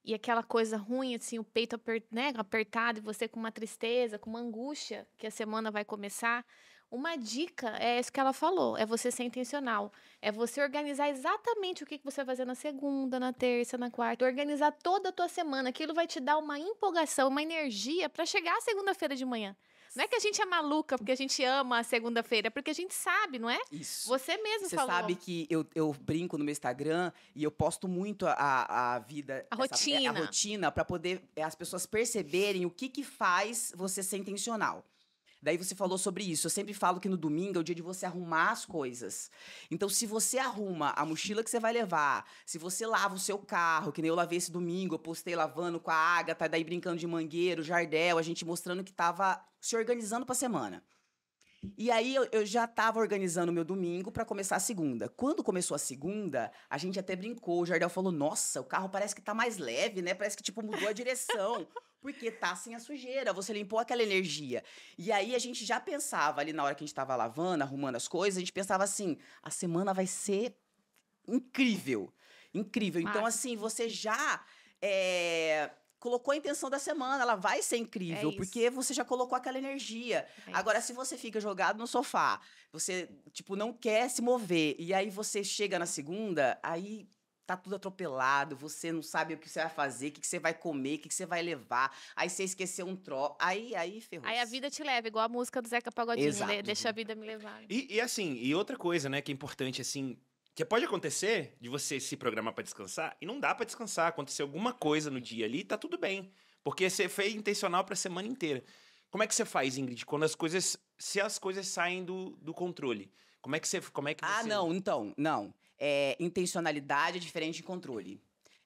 e aquela coisa ruim, assim, o peito né, apertado e você com uma tristeza, com uma angústia que a semana vai começar. Uma dica é isso que ela falou: é você ser intencional. É você organizar exatamente o que você vai fazer na segunda, na terça, na quarta. Organizar toda a tua semana. Aquilo vai te dar uma empolgação, uma energia para chegar à segunda-feira de manhã. Não é que a gente é maluca porque a gente ama a segunda-feira, é porque a gente sabe, não é? Isso. Você mesmo Você falou. sabe que eu, eu brinco no meu Instagram e eu posto muito a, a vida. A essa, rotina. É, a rotina, para poder é, as pessoas perceberem o que, que faz você ser intencional. Daí você falou sobre isso. Eu sempre falo que no domingo é o dia de você arrumar as coisas. Então, se você arruma a mochila que você vai levar, se você lava o seu carro, que nem eu lavei esse domingo, eu postei lavando com a Agatha, daí brincando de mangueiro, jardel, a gente mostrando que tava se organizando pra semana. E aí eu, eu já tava organizando meu domingo para começar a segunda. Quando começou a segunda, a gente até brincou. O Jardel falou: "Nossa, o carro parece que tá mais leve, né? Parece que tipo mudou a direção". Porque tá sem a sujeira, você limpou aquela energia. E aí a gente já pensava ali na hora que a gente tava lavando, arrumando as coisas, a gente pensava assim: a semana vai ser incrível. Incrível. Então, assim, você já. É colocou a intenção da semana, ela vai ser é incrível, é porque você já colocou aquela energia. É Agora, isso. se você fica jogado no sofá, você, tipo, não quer se mover, e aí você chega na segunda, aí tá tudo atropelado, você não sabe o que você vai fazer, o que você vai comer, o que você vai levar. Aí você esqueceu um tro. Aí, aí ferrou. Aí a vida te leva, igual a música do Zeca Pagodinho, Exato. deixa a vida me levar. E, e, assim, e outra coisa, né, que é importante, assim, que pode acontecer de você se programar para descansar e não dá para descansar, acontecer alguma coisa no dia ali, tá tudo bem. Porque você foi intencional para semana inteira. Como é que você faz, Ingrid, quando as coisas. Se as coisas saem do, do controle? Como é que você. Como é que Ah, você... não, então, não. É, intencionalidade é diferente de controle.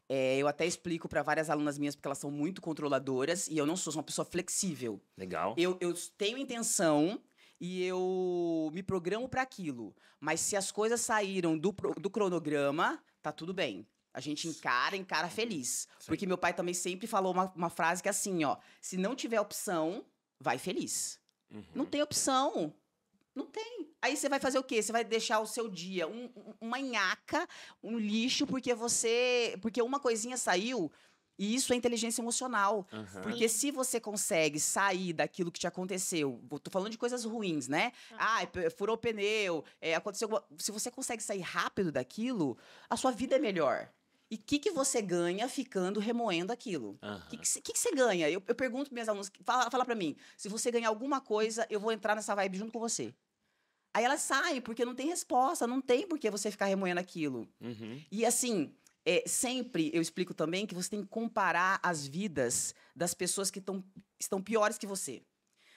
É, eu até explico para várias alunas minhas, porque elas são muito controladoras, e eu não sou, sou uma pessoa flexível. Legal. Eu, eu tenho intenção e eu me programo para aquilo. Mas se as coisas saíram do, do cronograma, tá tudo bem. A gente encara, encara feliz. Sim. Porque meu pai também sempre falou uma, uma frase que é assim, ó. Se não tiver opção, vai feliz. Uhum. Não tem opção. Não tem. Aí você vai fazer o quê? Você vai deixar o seu dia um, uma nhaca, um lixo, porque você. Porque uma coisinha saiu. E isso é inteligência emocional. Uhum. Porque se você consegue sair daquilo que te aconteceu, tô falando de coisas ruins, né? Tá. Ah, furou o pneu, é, aconteceu. Se você consegue sair rápido daquilo, a sua vida é melhor. E o que, que você ganha ficando remoendo aquilo? O uhum. que, que, que, que, você ganha? Eu, eu pergunto para minhas alunas, fala, fala para mim, se você ganhar alguma coisa, eu vou entrar nessa vibe junto com você. Aí elas saem porque não tem resposta, não tem por que você ficar remoendo aquilo. Uhum. E assim, é, sempre eu explico também que você tem que comparar as vidas das pessoas que tão, estão piores que você.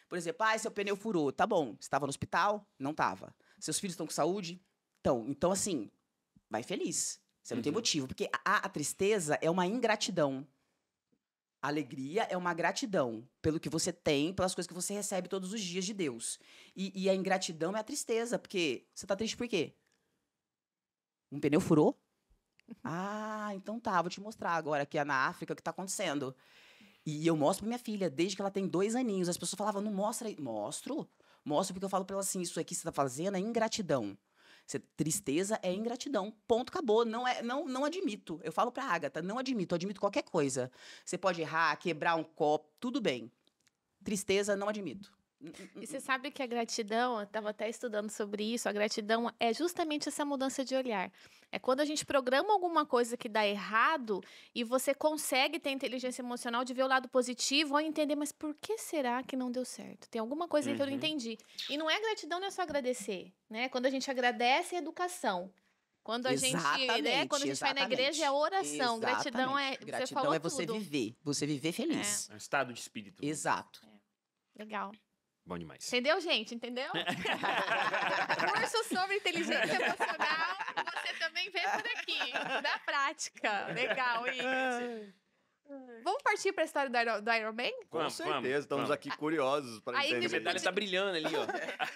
Por exemplo, ah, seu pneu furou. Tá bom, estava no hospital? Não estava. Seus filhos estão com saúde? Então, então assim, vai feliz. Você não uhum. tem motivo. Porque a, a tristeza é uma ingratidão. A alegria é uma gratidão pelo que você tem, pelas coisas que você recebe todos os dias de Deus. E, e a ingratidão é a tristeza, porque você tá triste por quê? Um pneu furou? Ah, então tá, vou te mostrar agora aqui é na África o que tá acontecendo. E eu mostro pra minha filha, desde que ela tem dois aninhos. As pessoas falavam, não mostra aí. Mostro? Mostro porque eu falo pra ela assim, isso aqui que você tá fazendo é ingratidão. Tristeza é ingratidão. Ponto, acabou. Não, é, não, não admito. Eu falo pra Agatha, não admito. admito qualquer coisa. Você pode errar, quebrar um copo, tudo bem. Tristeza, não admito. E hum, você hum, hum. sabe que a gratidão, eu estava até estudando sobre isso, a gratidão é justamente essa mudança de olhar. É quando a gente programa alguma coisa que dá errado e você consegue ter inteligência emocional de ver o lado positivo ou entender, mas por que será que não deu certo? Tem alguma coisa uhum. que eu não uhum. entendi. E não é gratidão, não é só agradecer. Né? Quando a gente agradece, é educação. Quando a gente, né, quando a gente vai na igreja é oração, exatamente. gratidão é, gratidão você é você tudo. viver, você viver é. feliz. É. um estado de espírito. Né? Exato. É. Legal. Bom demais. Entendeu, gente? Entendeu? É. Curso sobre inteligência emocional, você também vê por aqui, da prática. Legal, Igor. Vamos partir para a história do Iron, do Iron Man? Com vamos, certeza, vamos, estamos vamos. aqui curiosos para entender. A medalha está brilhando ali, ó.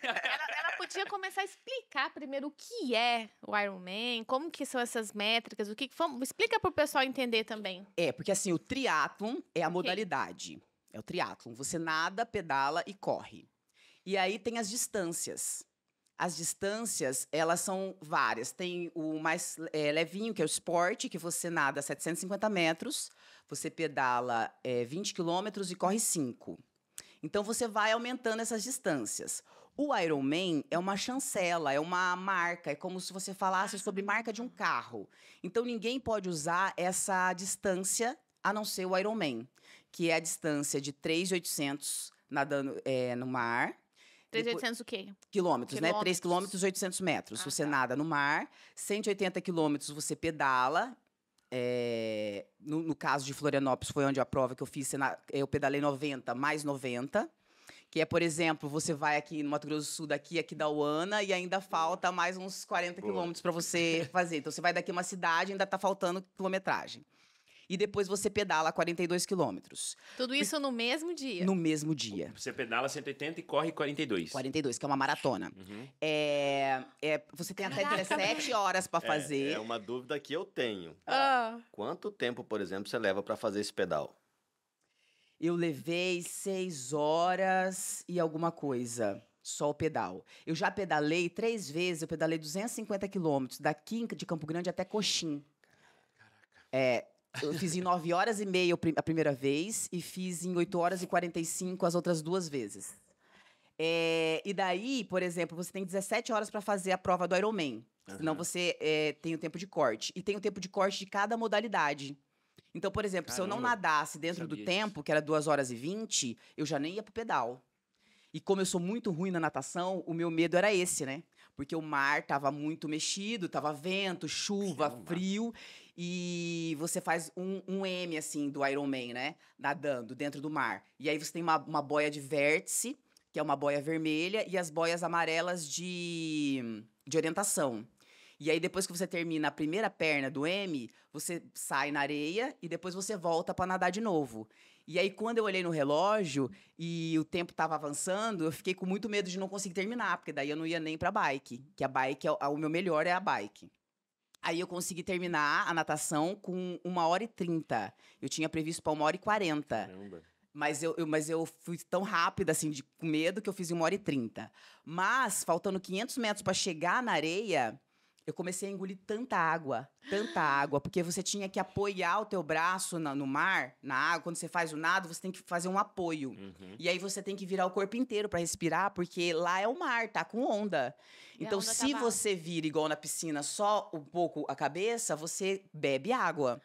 ela, ela, podia começar a explicar primeiro o que é o Iron Man, como que são essas métricas, o que... Vamos, explica para o pessoal entender também. É, porque assim, o triatlon é a okay. modalidade. É o triatlon. Você nada, pedala e corre. E aí tem as distâncias. As distâncias, elas são várias. Tem o mais é, levinho, que é o esporte, que você nada 750 metros, você pedala é, eh, 20 quilômetros e corre 5. Então, você vai aumentando essas distâncias. O Ironman é uma chancela, é uma marca, é como se você falasse sobre marca de um carro. Então, ninguém pode usar essa distância a não ser o Ironman que é a distância de 3,800 nadando é, no mar. 3,800 o quê? Quilômetros, né? quilômetros, né? 3 quilômetros, 800 metros. Ah, você tá. nada no mar. 180 quilômetros você pedala. É, no, no, caso de Florianópolis, foi onde a prova que eu fiz, eu pedalei 90 mais 90. Que é, por exemplo, você vai aqui no Mato Grosso do Sul, daqui, aqui da Uana, e ainda falta mais uns 40 quilômetros para você fazer. Então, você vai daqui uma cidade e ainda está faltando quilometragem e depois você pedala 42 quilômetros. Tudo isso no mesmo dia? No mesmo dia. Você pedala 180 e corre 42. 42, que é uma maratona. Uhum. É, é, você tem até 17 horas para é, fazer. É, é, uma dúvida que eu tenho. Ah. Quanto tempo, por exemplo, você leva para fazer esse pedal? Eu levei 6 horas e alguma coisa só o pedal. Eu já pedalei três vezes, eu pedalei 250 quilômetros, daqui de Campo Grande até Coxim. Caraca. É, eu fiz em 9 horas e meia a primeira vez e fiz em 8 horas e 45 as outras duas vezes. É, e daí, por exemplo, você tem 17 horas para fazer a prova do Ironman. Uhum. Senão você é, tem o tempo de corte. E tem o tempo de corte de cada modalidade. Então, por exemplo, Caramba, se eu não nadasse dentro do tempo, isso. que era 2 horas e 20, eu já nem ia pro pedal. E como eu sou muito ruim na natação, o meu medo era esse, né? porque o mar tava muito mexido, tava vento, chuva, frio. E você faz um, um, M, assim, do Iron Man, né? Nadando dentro do mar. E aí você tem uma, uma boia de vértice, que é uma boia vermelha, e as boias amarelas de, de orientação. E aí, depois que você termina a primeira perna do M, você sai na areia e depois você volta para nadar de novo. E aí, quando eu olhei no relógio e o tempo estava avançando, eu fiquei com muito medo de não conseguir terminar, porque daí eu não ia nem para bike. Que a bike, é o meu melhor é a bike. Aí eu consegui terminar a natação com uma hora e trinta. Eu tinha previsto para uma hora e quarenta. Mas eu, eu, mas eu fui tão rápida, assim, de, com medo, que eu fiz uma hora e trinta. Mas, faltando 500 metros para chegar na areia, eu comecei a engolir tanta água, tanta água, porque você tinha que apoiar o teu braço na, no mar, na água. Quando você faz o nado, você tem que fazer um apoio. Uhum. E aí você tem que virar o corpo inteiro para respirar, porque lá é o mar, tá com onda. E então, onda se tá você vira igual na piscina, só um pouco a cabeça, você bebe água.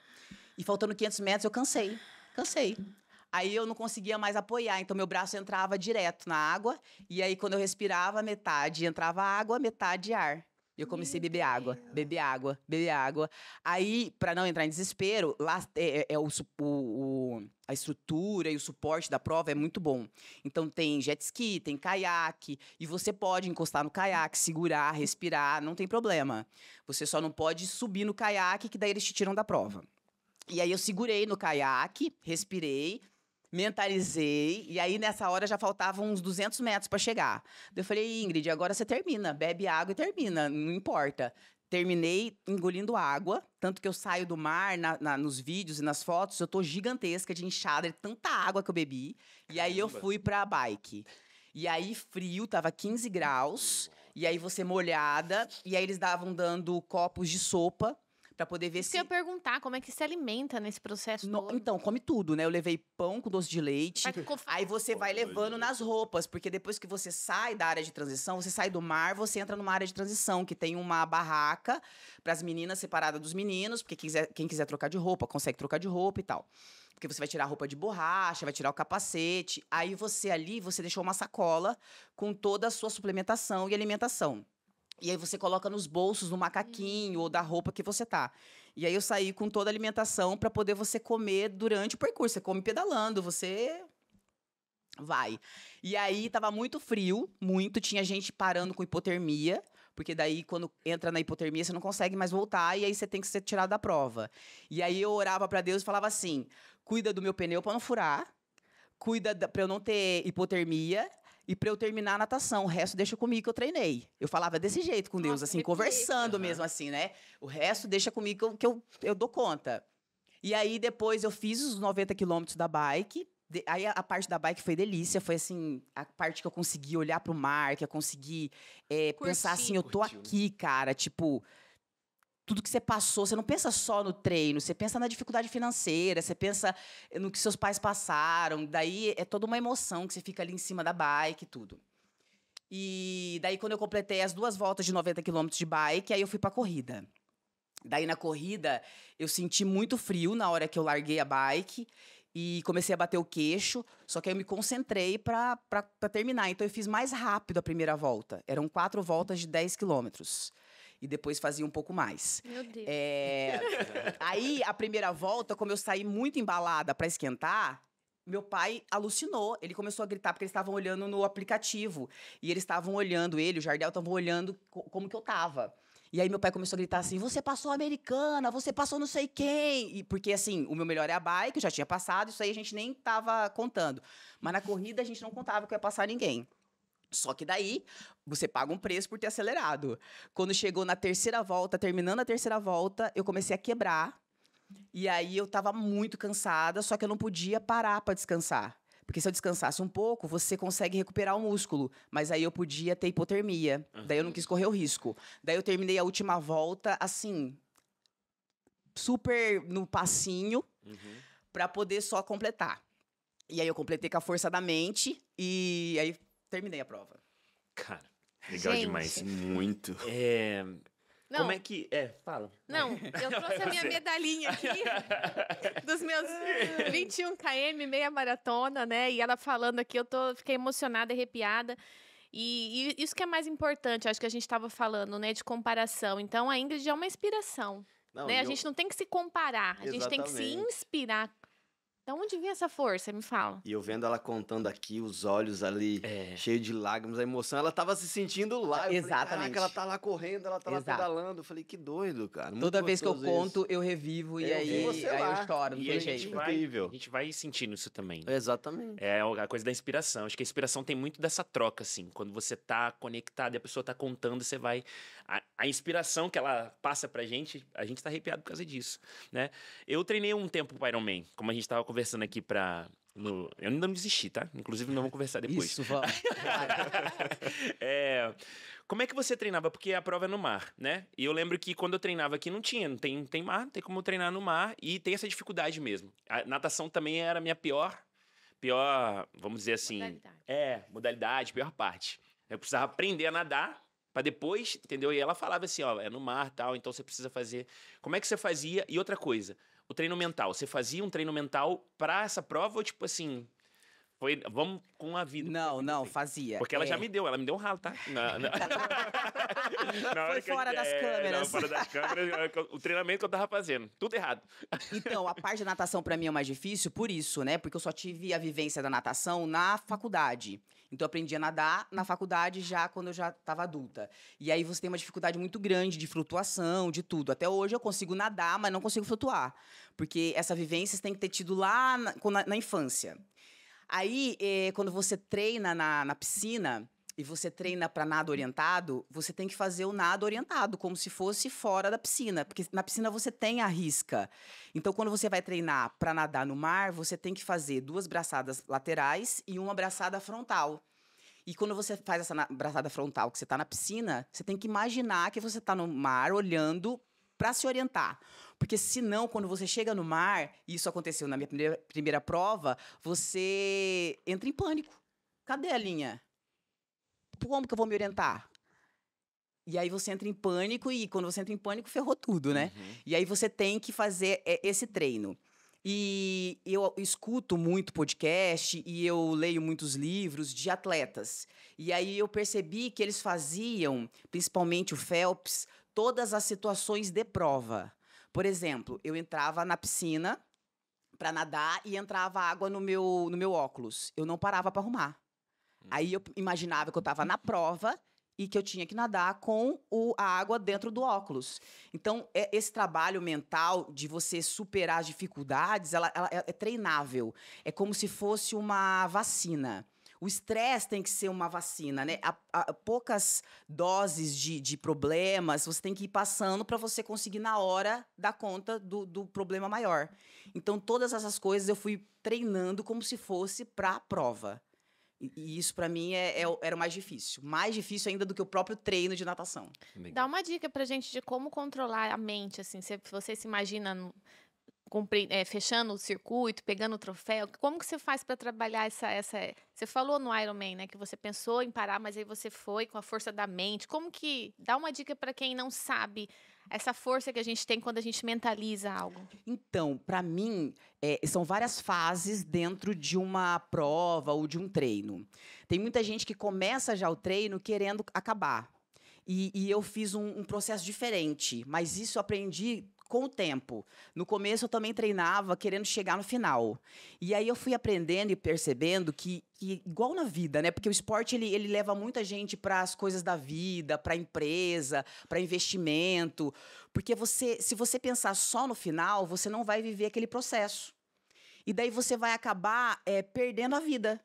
E faltando 500 metros, eu cansei. Cansei. Aí eu não conseguia mais apoiar, então meu braço entrava direto na água. E aí, quando eu respirava, metade entrava água, metade ar. E eu comecei a beber água, beber água, beber água. Aí, para não entrar em desespero, lá é, é, é o, o, a estrutura e o suporte da prova é muito bom. Então tem jet ski, tem caiaque, e você pode encostar no caiaque, segurar, respirar, não tem problema. Você só não pode subir no caiaque, que daí eles te tiram da prova. E aí eu segurei no caiaque, respirei, Mentalizei, e aí nessa hora já faltavam uns 200 metros para chegar. Eu falei, Ingrid, agora você termina, bebe água e termina, não importa. Terminei engolindo água, tanto que eu saio do mar na, na, nos vídeos e nas fotos, eu tô gigantesca de inchada, de tanta água que eu bebi. E aí eu fui pra bike. E aí frio, tava 15 graus, e aí você molhada, e aí eles davam dando copos de sopa para poder ver Isso se. eu perguntar como é que se alimenta nesse processo no, todo. Então, come tudo, né? Eu levei pão com doce de leite. aí você vai levando nas roupas, porque depois que você sai da área de transição, você sai do mar, você entra numa área de transição que tem uma barraca para as meninas separada dos meninos, porque quem quiser, quem quiser trocar de roupa, consegue trocar de roupa e tal. Porque você vai tirar a roupa de borracha, vai tirar o capacete. Aí você ali, você deixou uma sacola com toda a sua suplementação e alimentação. E aí você coloca nos bolsos do macaquinho ou da roupa que você tá. E aí eu saí com toda a alimentação para poder você comer durante o percurso. Você come pedalando, você vai. E aí tava muito frio, muito, tinha gente parando com hipotermia, porque daí quando entra na hipotermia você não consegue mais voltar e aí você tem que ser tirado da prova. E aí eu orava para Deus e falava assim: "Cuida do meu pneu para não furar, cuida para eu não ter hipotermia e para eu terminar a natação, o resto deixa comigo que eu treinei. Eu falava desse jeito com Deus, Nossa, assim, conversando uhum. mesmo assim, né? O resto deixa comigo que eu, que eu, eu dou conta. E aí depois eu fiz os 90 quilômetros da bike. De, aí a, a, parte da bike foi delícia, foi assim, a parte que eu consegui olhar pro mar, que eu consegui é, pensar assim, eu tô aqui, cara, tipo, tudo que você passou, você não pensa só no treino, você pensa na dificuldade financeira, você pensa no que seus pais passaram, daí é toda uma emoção que você fica ali em cima da bike e tudo. E daí quando eu completei as duas voltas de 90 quilômetros de bike, aí eu fui para corrida. Daí na corrida eu senti muito frio na hora que eu larguei a bike e comecei a bater o queixo, só que aí eu me concentrei para terminar. Então eu fiz mais rápido a primeira volta. Eram quatro voltas de 10 quilômetros e depois fazia um pouco mais. Meu Deus. É... aí, a primeira volta, como eu saí muito embalada para esquentar, meu pai alucinou. Ele começou a gritar porque eles estavam olhando no aplicativo. E eles estavam olhando ele, o Jardel estavam olhando como que eu tava. E aí meu pai começou a gritar assim: "Você passou a americana, você passou não sei quem". E porque assim, o meu melhor é a bike, eu já tinha passado, isso aí a gente nem tava contando. Mas na corrida a gente não contava que ia passar ninguém. Só que daí você paga um preço por ter acelerado. Quando chegou na terceira volta, terminando a terceira volta, eu comecei a quebrar. E aí eu tava muito cansada, só que eu não podia parar para descansar. Porque se eu descansasse um pouco, você consegue recuperar o músculo. Mas aí eu podia ter hipotermia. Uhum. Daí eu não quis correr o risco. Daí eu terminei a última volta, assim, super no passinho, uhum. para poder só completar. E aí eu completei com a força da mente. E aí terminei a prova. Cara, legal Gente. demais. Muito. É, não. Como é que. É, fala. Não, eu trouxe a minha medalhinha aqui dos meus 21 km, meia maratona, né? E ela falando aqui, eu tô, fiquei emocionada, arrepiada. E, e isso que é mais importante, acho que a gente estava falando, né, de comparação. Então a Ingrid é uma inspiração. Não, né? eu... A gente não tem que se comparar, Exatamente. a gente tem que se inspirar da onde vinha essa força? Me fala. E eu vendo ela contando aqui, os olhos ali, é. cheio de lágrimas, a emoção, ela tava se sentindo lá. Exatamente. Falei, ela tá lá correndo, ela tá Exato. lá pedalando. Eu falei, que doido, cara. Muito Toda vez que eu isso. conto, eu revivo é, e aí, aí eu estouro. E a gente, vai, incrível. a gente vai sentindo isso também. Exatamente. É a coisa da inspiração. Acho que a inspiração tem muito dessa troca, assim. Quando você tá conectado e a pessoa tá contando, você vai... A, a inspiração que ela passa pra gente, a gente tá arrepiado por causa disso, né? Eu treinei um tempo pro Iron Man, como a gente tava conversando conversando aqui pra. No, eu ainda não desisti, tá? Inclusive, nós vamos conversar depois. Isso, vamos. é, como é que você treinava? Porque a prova é no mar, né? E eu lembro que quando eu treinava aqui não tinha, não tem, tem mar, não tem como treinar no mar e tem essa dificuldade mesmo. A natação também era a minha pior, pior, vamos dizer assim. Modalidade. É, modalidade, pior parte. Eu precisava aprender a nadar para depois, entendeu? E ela falava assim, ó, é no mar, tal, então você precisa fazer. Como é que você fazia? E outra coisa, o treino mental, você fazia um treino mental para essa prova ou tipo assim, foi, vamos com a vida. Não, não, assim, fazia. Porque ela é. já me deu, ela me deu um ralo, tá? não. não, foi fora, que, das é, câmeras. Não, fora das câmeras. É, o treinamento que eu tava fazendo. Tudo errado. Então, a parte da natação para mim é mais difícil por isso, né? Porque eu só tive a vivência da natação na faculdade. Então, eu aprendi a nadar na uhum. faculdade já quando eu já estava adulta. E aí você tem uma dificuldade muito grande de flutuação, de tudo. Até hoje eu consigo nadar, mas não consigo flutuar. Porque essa vivência você tem que ter tido lá na, na, na infância. Aí, eh, quando você treina na, na piscina, e você treina para nada orientado, você tem que fazer o nada orientado, como se fosse fora da piscina, porque na piscina você tem a risca. Então, quando você vai treinar para nadar no mar, você tem que fazer duas braçadas laterais e uma braçada frontal. E quando você faz essa braçada frontal, que você está na piscina, você tem que imaginar que você está no mar olhando para se orientar. Porque senão, quando você chega no mar, e isso aconteceu na minha primeira, primeira prova, você entra em pânico. Cadê a linha? como que eu vou me orientar? E aí você entra em pânico e quando você entra em pânico, ferrou tudo, né? Uhum. E aí você tem que fazer é, esse treino. E eu escuto muito podcast e eu leio muitos livros de atletas. E aí eu percebi que eles faziam, principalmente o Phelps, todas as situações de prova. Por exemplo, eu entrava na piscina para nadar e entrava água no meu, no meu óculos. Eu não parava para arrumar. Uhum. Aí eu imaginava que eu estava na prova e que eu tinha que nadar com o, a água dentro do óculos. Então, é, esse trabalho mental de você superar as dificuldades, ela, ela é, é treinável. É como se fosse uma vacina. O estresse tem que ser uma vacina, né? A, a, poucas doses de, de, problemas você tem que ir passando para você conseguir, na hora, dar conta do, do, problema maior. Então, todas essas coisas eu fui treinando como se fosse para a prova. E, isso para mim é, é, era o mais difícil. Mais difícil ainda do que o próprio treino de natação. Dá uma dica pra gente de como controlar a mente, assim. Se você se imagina no, é, fechando o circuito, pegando o troféu. Como que você faz para trabalhar essa, essa... Você falou no Ironman, né? Que você pensou em parar, mas aí você foi com a força da mente. Como que... Dá uma dica para quem não sabe essa força que a gente tem quando a gente mentaliza algo? Então, para mim, é, são várias fases dentro de uma prova ou de um treino. Tem muita gente que começa já o treino querendo acabar. E, e eu fiz um, um processo diferente, mas isso eu aprendi com o tempo. No começo eu também treinava querendo chegar no final. E aí eu fui aprendendo e percebendo que, que igual na vida, né? Porque o esporte ele, ele leva muita gente para as coisas da vida, para empresa, para investimento, porque você se você pensar só no final, você não vai viver aquele processo. E daí você vai acabar é, perdendo a vida,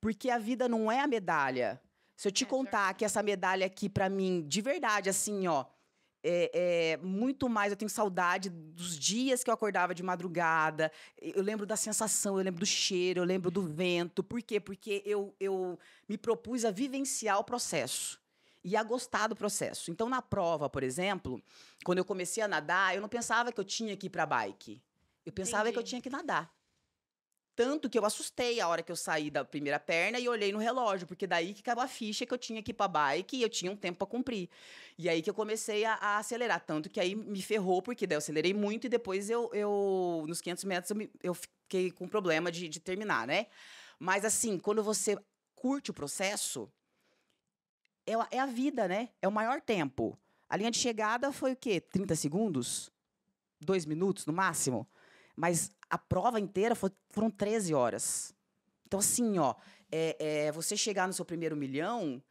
porque a vida não é a medalha. Se eu te é contar que essa medalha aqui para mim, de verdade, assim, ó, é, é, muito mais. Eu tenho saudade dos dias que eu acordava de madrugada. Eu lembro da sensação, eu lembro do cheiro, eu lembro do vento. Por quê? Porque eu, eu me propus a vivenciar o processo e a gostar do processo. Então, na prova, por exemplo, quando eu comecei a nadar, eu não pensava que eu tinha que ir para bike. Eu pensava Entendi. que eu tinha que nadar. Tanto que eu assustei a hora que eu saí da primeira perna e olhei no relógio, porque daí que acabou a ficha que eu tinha aqui pra bike e eu tinha um tempo pra cumprir. E aí que eu comecei a, a acelerar, tanto que aí me ferrou, porque daí eu acelerei muito e depois eu, eu nos 500 metros, eu, me, eu fiquei com problema de, de terminar, né? Mas assim, quando você curte o processo, é, é a vida, né? É o maior tempo. A linha de chegada foi o quê? 30 segundos? Dois minutos no máximo? Mas a prova inteira foi, foram 13 horas. Então, assim, ó, é, é, você chegar no seu primeiro milhão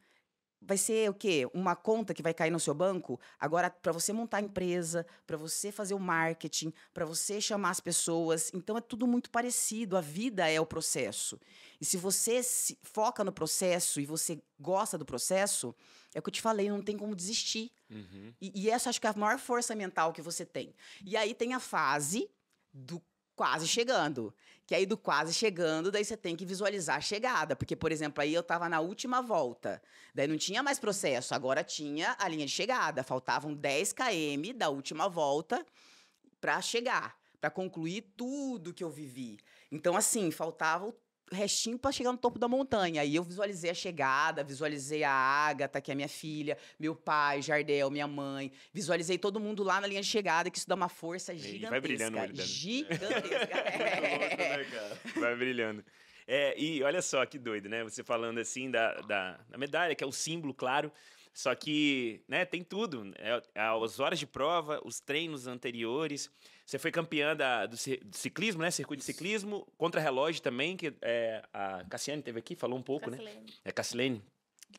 vai ser o quê? Uma conta que vai cair no seu banco? Agora, para você montar a empresa, para você fazer o marketing, para você chamar as pessoas. Então, é tudo muito parecido. A vida é o processo. E se você se foca no processo e você gosta do processo, é o que eu te falei, não tem como desistir. Uhum. E, e essa acho que é a maior força mental que você tem. E aí tem a fase do quase chegando. Que aí do quase chegando, daí você tem que visualizar a chegada. Porque, por exemplo, aí eu estava na última volta. Daí não tinha mais processo, agora tinha a linha de chegada. Faltavam 10 km da última volta para chegar, para concluir tudo que eu vivi. Então, assim, faltava o restinho para chegar no topo da montanha. Aí eu visualizei a chegada, visualizei a Agatha, que é minha filha, meu pai, Jardel, minha mãe. Visualizei todo mundo lá na linha de chegada, que isso dá uma força gigantesca. E vai brilhando, Maridana. Gigantesca. É. Né, vai brilhando. É, e olha só que doido, né? Você falando assim da, da, da medalha, que é o símbolo, claro. Só que, né, tem tudo. Né? As horas de prova, os treinos anteriores. Você foi campeã da, do, do, ciclismo, né? Circuito de ciclismo, contra-relógio também, que é, a Cassiane teve aqui, falou um pouco, Cassilene. né? É, Cassilene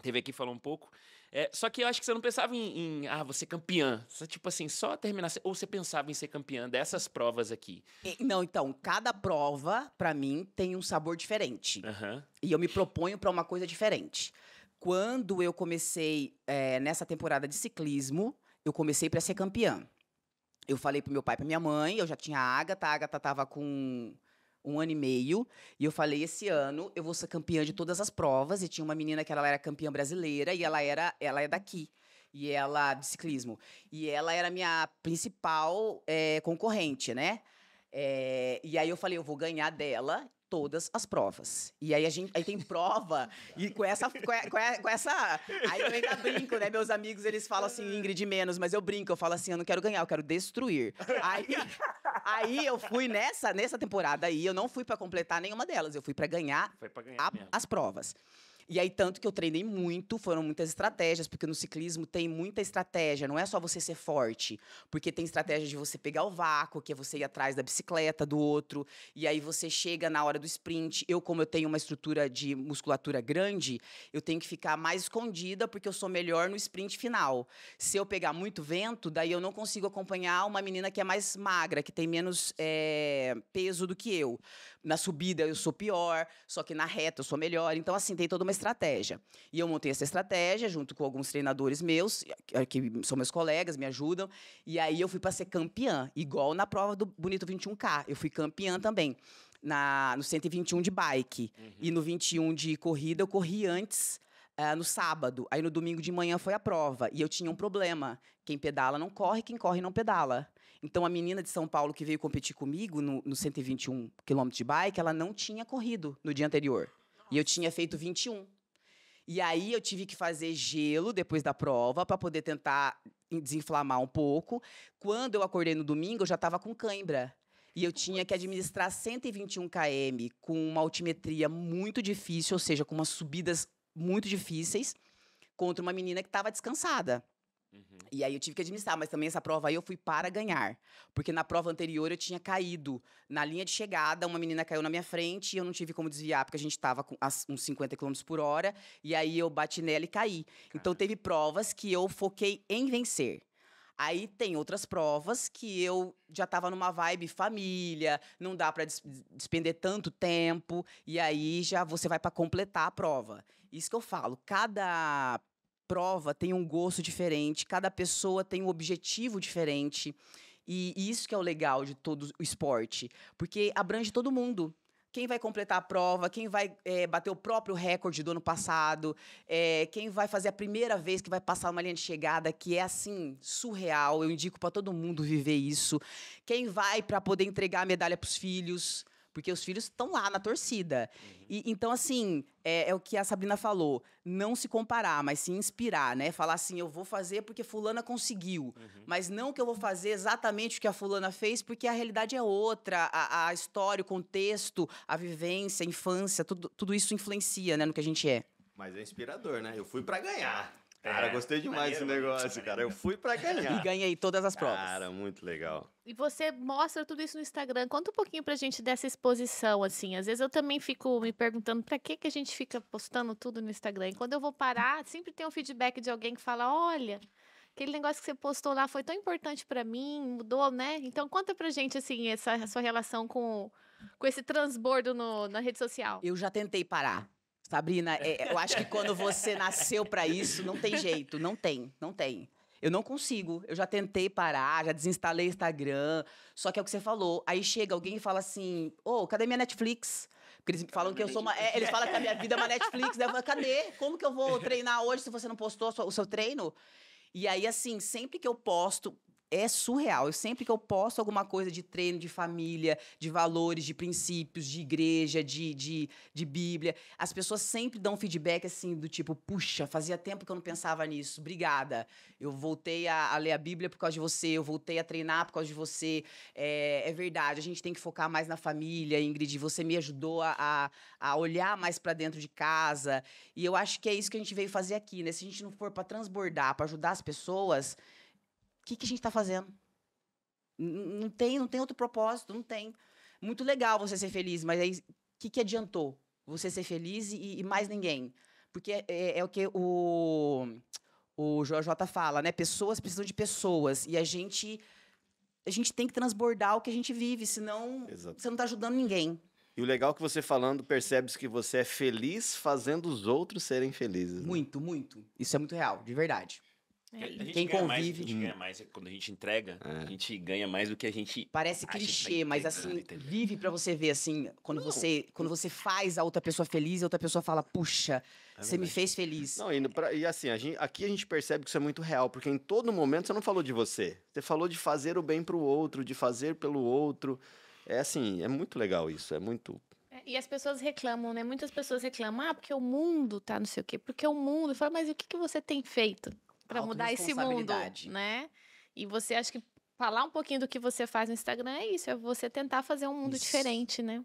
teve aqui, falou um pouco. É, só que eu acho que você não pensava em, em ah, você campeã. tipo assim, só terminar. Ou você pensava em ser campeã dessas provas aqui? Não, então, cada prova, para mim, tem um sabor diferente. Uhum. E eu me proponho para uma coisa diferente. Quando eu comecei é, nessa temporada de ciclismo, eu comecei para ser campeã eu falei pro meu pai, pra minha mãe, eu já tinha a Agatha, a Agatha tava com um ano e meio, e eu falei, esse ano eu vou ser campeã de todas as provas, e tinha uma menina que ela era campeã brasileira, e ela era, ela é daqui, e ela, de ciclismo, e ela era minha principal é, concorrente, né? É, e aí eu falei, eu vou ganhar dela todas as provas. E aí a gente aí tem prova, e com essa, com, a, com, essa. Aí eu ainda brinco, né? Meus amigos, eles falam assim, Ingrid, menos, mas eu brinco, eu falo assim, eu não quero ganhar, eu quero destruir. Aí, aí eu fui nessa, nessa temporada aí, eu não fui para completar nenhuma delas, eu fui para ganhar, ganhar a, as provas. E aí, tanto que eu treinei muito, foram muitas estratégias, porque no ciclismo tem muita estratégia, não é só você ser forte, porque tem estratégia de você pegar o vácuo, que é você ir atrás da bicicleta do outro, e aí você chega na hora do sprint. Eu, como eu tenho uma estrutura de musculatura grande, eu tenho que ficar mais escondida, porque eu sou melhor no sprint final. Se eu pegar muito vento, daí eu não consigo acompanhar uma menina que é mais magra, que tem menos é, peso do que eu na subida eu sou pior, só que na reta eu sou melhor. Então, assim, tem toda uma estratégia. E eu montei essa estratégia junto com alguns treinadores meus, eh, eh, que são meus colegas, me ajudam. E aí eu fui para ser campeã, igual na prova do Bonito 21K. Eu fui campeã também. Na, no 121 de bike uhum. e no 21 de corrida, eu corri antes. Uh, no sábado, aí no domingo de manhã foi a prova. E eu tinha um problema. Quem pedala não corre, quem corre não pedala. Então, a menina de São Paulo que veio competir comigo no, no 121 km de bike, ela não tinha corrido no dia anterior. E eu tinha feito 21. E aí eu tive que fazer gelo depois da prova para poder tentar desinflamar um pouco. Quando eu acordei no domingo, eu já estava com cãibra. E eu tinha que administrar 121 km com uma altimetria muito difícil, ou seja, com umas subidas muito difíceis, contra uma menina que estava descansada. Uhum. E aí eu tive que administrar, mas também essa prova aí eu fui para ganhar. Porque na prova anterior eu tinha caído. Na linha de chegada, uma menina caiu na minha frente e eu não tive como desviar, porque a gente estava com uns 50 km por hora. E aí eu bati nela e caí. Caramba. Então teve provas que eu foquei em vencer. Aí tem outras provas que eu já tava numa vibe família, não dá para despender tanto tempo, e aí já você vai para completar a prova. Isso que eu falo, cada prova tem um gosto diferente, cada pessoa tem um objetivo diferente. E, isso que é o legal de todo o esporte, porque abrange todo mundo quem vai completar a prova, quem vai é, bater o próprio recorde do ano passado, é, quem vai fazer a primeira vez que vai passar uma linha de chegada, que é assim, surreal. Eu indico para todo mundo viver isso. Quem vai para poder entregar a medalha para os filhos porque os filhos estão lá na torcida. Uhum. E, então, assim, é, é, o que a Sabrina falou: não se comparar, mas se inspirar, né? Falar assim, eu vou fazer porque Fulana conseguiu, uhum. mas não que eu vou fazer exatamente o que a Fulana fez, porque a realidade é outra, a, a história, o contexto, a vivência, a infância, tudo, tudo isso influencia né, no que a gente é. Mas é inspirador, né? Eu fui para ganhar. Cara, é, gostei demais desse negócio, cara. Eu fui para ganhar. E ganhei todas as provas. Cara, muito legal. E você mostra tudo isso no Instagram. Conta um pouquinho pra gente dessa exposição, assim. Às vezes eu também fico me perguntando para que, que a gente fica postando tudo no Instagram. E quando eu vou parar, sempre tem um feedback de alguém que fala: olha, aquele negócio que você postou lá foi tão importante para mim, mudou, né? Então conta pra gente assim essa sua relação com com esse transbordo no, na rede social. Eu já tentei parar. Sabrina, é, é, eu acho que quando você nasceu para isso, não tem jeito, não tem, não tem. Eu não consigo. Eu já tentei parar, já desinstalei Instagram. Só que é o que você falou. Aí chega alguém e fala assim: Ô, oh, cadê minha Netflix? Porque eles falam que eu sou uma. É, eles falam que a minha vida é uma Netflix. Daí né? eu falo, cadê? Como que eu vou treinar hoje se você não postou o seu treino? E aí, assim, sempre que eu posto, é surreal. Eu sempre que eu posto alguma coisa de treino, de família, de valores, de princípios, de igreja, de, de, de Bíblia, as pessoas sempre dão feedback assim, do tipo, puxa, fazia tempo que eu não pensava nisso, obrigada. Eu voltei a, a ler a Bíblia por causa de você, eu voltei a treinar por causa de você. É, é verdade, a gente tem que focar mais na família, Ingrid, você me ajudou a, a olhar mais para dentro de casa. E eu acho que é isso que a gente veio fazer aqui, né? Se a gente não for para transbordar, para ajudar as pessoas o que, que a gente está fazendo? Não tem, não tem outro propósito, não tem. Muito legal você ser feliz, mas aí o que, que adiantou você ser feliz e, e mais ninguém? Porque é, é, é o que o, o JJ fala, né? Pessoas precisam de pessoas. E a gente a gente tem que transbordar o que a gente vive, senão Exato. você não está ajudando ninguém. E o legal é que você falando, percebes que você é feliz fazendo os outros serem felizes. Né? Muito, muito. Isso é muito real, de verdade. É, Quem convive. Mais, a gente ganha mais é, quando a gente entrega, é. a gente ganha mais do que a gente. Parece clichê, mas assim, né, vive para você ver, assim, quando não. você quando você faz a outra pessoa feliz, a outra pessoa fala, puxa, é você me fez feliz. Não, e, pra, e assim, a gente, aqui a gente percebe que isso é muito real, porque em todo momento você não falou de você. Você falou de fazer o bem pro outro, de fazer pelo outro. É assim, é muito legal isso, é muito é, e as pessoas reclamam, né? Muitas pessoas reclamam, ah, porque o mundo tá não sei o quê, porque o mundo. Fala, mas o que, que você tem feito? para mudar esse mundo, né? E você acha que falar um pouquinho do que você faz no Instagram é isso, é você tentar fazer um mundo isso. diferente, né?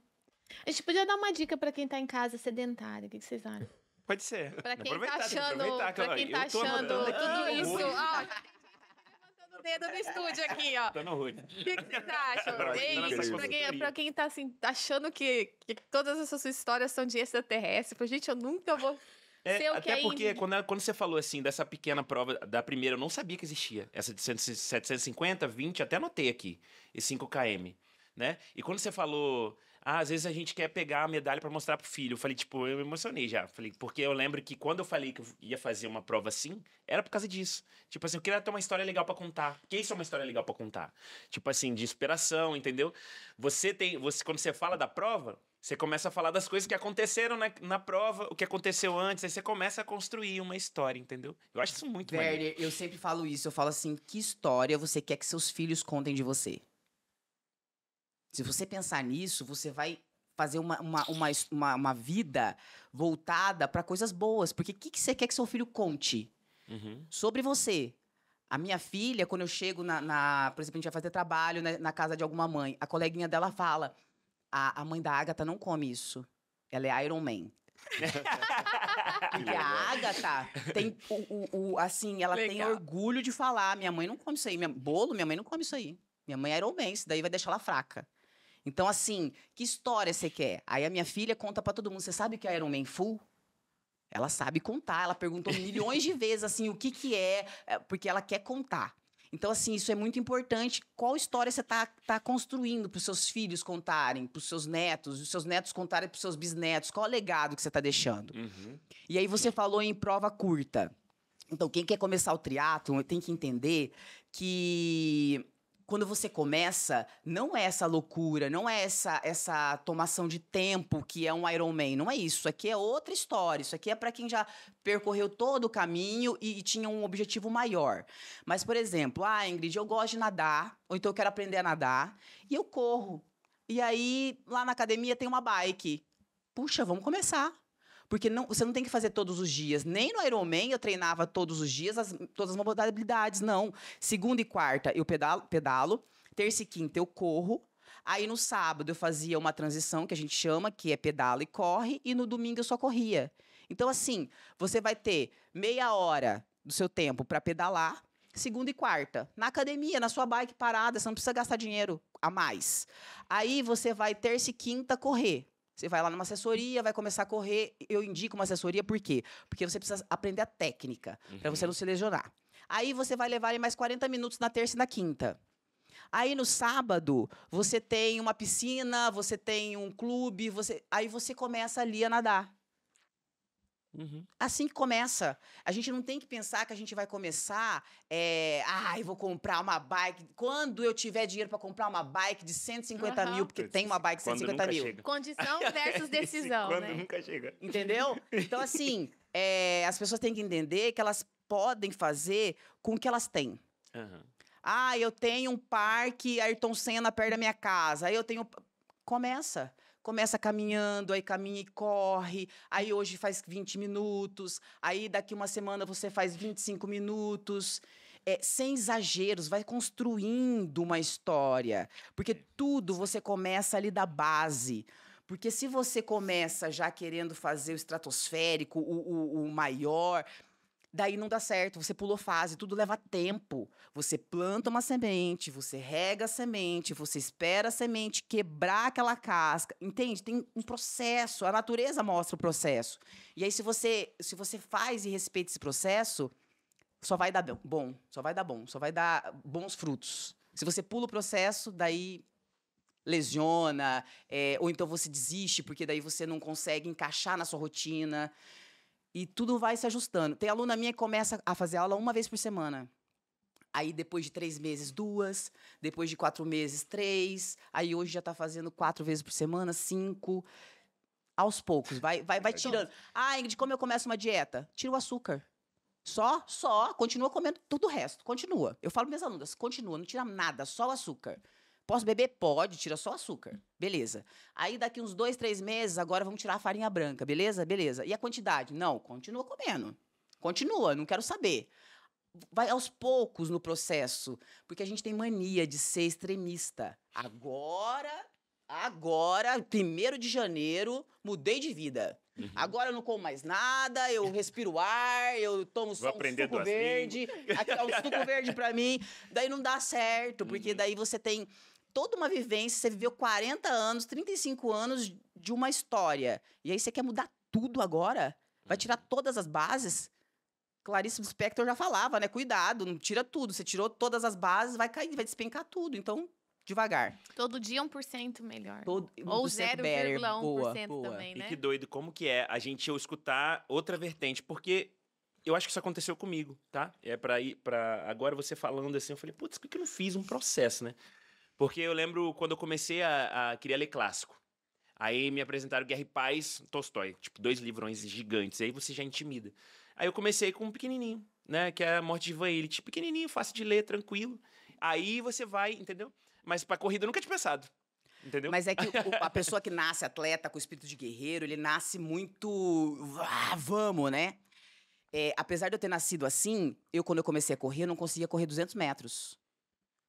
A gente podia dar uma dica para quem tá em casa sedentário, o que, que vocês acham? Pode ser. Pra quem tá achando, para quem tá achando tudo isso, ó, o dedo no estúdio aqui, ó. Tá no rude. O que, que vocês acham? Pra, gente, pra, quem, é- pra quem tá assim, achando que, que todas essas suas histórias são de extraterrestre, gente, eu nunca vou é, até é porque quando, quando você falou assim dessa pequena prova da primeira, eu não sabia que existia. Essa de 750, 20, até anotei aqui, e 5 km. Né? E quando você falou, ah, às vezes a gente quer pegar a medalha para mostrar pro filho, eu falei, tipo, eu me emocionei já. Falei, porque eu lembro que quando eu falei que eu ia fazer uma prova assim, era por causa disso. Tipo assim, eu queria ter uma história legal para contar. Que isso é uma história legal para contar. Tipo assim, de inspiração, entendeu? Você tem, você quando você fala da prova, você começa a falar das coisas que aconteceram na, né, na prova, o que aconteceu antes, aí você começa a construir uma história, entendeu? Eu acho isso muito Werner, eu sempre falo isso, eu falo assim, que história você quer que seus filhos contem de você? Se você pensar nisso, você vai fazer uma, uma, uma, uma, uma vida voltada para coisas boas. Porque o que, que você quer que seu filho conte uhum. sobre você? A minha filha, quando eu chego na, na, Por exemplo, a gente vai fazer trabalho na, né, na casa de alguma mãe, a coleguinha dela fala: a, a mãe da Agatha não come isso. Ela é Iron Man. Porque a Agatha tem o, o, o assim, ela Legal. tem orgulho de falar. Minha mãe não come isso aí. Minha, bolo, minha mãe não come isso aí. Minha mãe é Iron Man, isso daí vai deixar ela fraca. Então, assim, que história você quer? Aí a minha filha conta para todo mundo: você sabe que é Iron Man Full? Ela sabe contar, ela perguntou milhões de vezes assim o que que é, é porque ela quer contar. Então, assim, isso é muito importante. Qual história você está tá construindo para os seus filhos contarem, para os seus netos, os seus netos contarem para os seus bisnetos? Qual é o legado que você está deixando? Uhum. E aí você falou em prova curta. Então, quem quer começar o triatlo tem que entender que quando você começa, não é essa loucura, não é essa, essa tomação de tempo que é um Iron Man. Não é isso. Isso aqui é outra história. Isso aqui é para quem já percorreu todo o caminho e, e, tinha um objetivo maior. Mas, por exemplo, ah, Ingrid, eu gosto de nadar, ou então eu quero aprender a nadar, e eu corro. E aí, lá na academia tem uma bike. Puxa, vamos começar. Porque não, você não tem que fazer todos os dias. Nem no Ironman eu treinava todos os dias as, todas as modalidades, não. Segunda e quarta eu pedalo, pedalo. terça e quinta eu corro. Aí no sábado eu fazia uma transição que a gente chama, que é pedala e corre, e no domingo eu só corria. Então, assim, você vai ter meia hora do seu tempo para pedalar, segunda e quarta. Na academia, na sua bike parada, você não precisa gastar dinheiro a mais. Aí você vai terça e quinta correr. Você vai lá numa assessoria, vai começar a correr. Eu indico uma assessoria por quê? Porque você precisa aprender a técnica uhum. para você não se lesionar. Aí você vai levar mais 40 minutos na terça e na quinta. Aí no sábado, você tem uma piscina, você tem um clube, você aí você começa ali a nadar. Uhum. Assim que começa. A gente não tem que pensar que a gente vai começar. É, ah, eu vou comprar uma bike. Quando eu tiver dinheiro para comprar uma bike de 150 uhum. mil, porque tem uma bike de 150 quando mil. Chega. Condição versus decisão. quando né? nunca chega. Entendeu? Então, assim, é, as pessoas têm que entender que elas podem fazer com o que elas têm. Uhum. Ah, eu tenho um parque Ayrton Senna perto da minha casa. Aí eu tenho. Começa começa caminhando, aí caminha e corre, aí hoje faz 20 minutos, aí daqui uma semana você faz 25 minutos. É, sem exageros, vai construindo uma história. Porque é, tudo você começa ali da base. Porque se você começa já querendo fazer o estratosférico, o, o, o maior, daí não dá certo, você pulou fase, tudo leva tempo. Você planta uma semente, você rega a semente, você espera a semente quebrar aquela casca, entende? Tem um processo, a natureza mostra o processo. E aí se você, se você faz e respeita esse processo, só vai dar bom, só vai dar bom, só vai dar bons frutos. Se você pula o processo, daí lesiona, é, ou então você desiste, porque daí você não consegue encaixar na sua rotina. E tudo vai se ajustando. Tem aluna minha que começa a fazer aula uma vez por semana. Aí depois de três meses, duas. Depois de quatro meses, três. Aí hoje já está fazendo quatro vezes por semana, cinco. Aos poucos, vai, vai, vai tirando. Ah, Ingrid, como eu começo uma dieta? Tira o açúcar. Só, só, continua comendo tudo o resto. Continua. Eu falo para minhas alunas, continua, não tira nada, só o açúcar. Posso beber? Pode, tira só o açúcar. Beleza. Aí daqui uns dois, três meses, agora vamos tirar a farinha branca, beleza? Beleza. E a quantidade? Não, continua comendo. Continua, não quero saber. Vai aos poucos no processo, porque a gente tem mania de ser extremista. Agora, agora, primeiro de janeiro, mudei de vida. Uhum. Agora eu não como mais nada, eu respiro ar, eu tomo só Vou um suco verde. Aqui é um suco verde para mim. Daí não dá certo, porque uhum. daí você tem toda uma vivência, você viveu 40 anos, 35 anos de uma história. E aí você quer mudar tudo agora? Vai tirar uhum. todas as bases? Clarice Spector já falava, né? Cuidado, não tira tudo. Você tirou todas as bases, vai cair, vai despencar tudo. Então, devagar. Todo dia 1% melhor. Todo, Ou 0,1% também, né? E que doido, como que é a gente eu escutar outra vertente, porque eu acho que isso aconteceu comigo, tá? É para ir para agora você falando assim, eu falei, putz, por que eu não fiz um processo, né? Porque eu lembro quando eu comecei a, a querer ler clássico. Aí me apresentaram Guerra e Paz, Tolstói, tipo, dois livrões gigantes. Aí você já intimida. Aí eu comecei com um pequenininho, né? Que é a Morte de Van Illich. Pequenininho, fácil de ler, tranquilo. Aí você vai, entendeu? Mas pra corrida eu nunca tinha pensado. Entendeu? Mas é que o, a pessoa que nasce atleta com espírito de guerreiro, ele nasce muito. Ah, vamos, né? É, apesar de eu ter nascido assim, eu, quando eu comecei a correr, eu não conseguia correr 200 metros.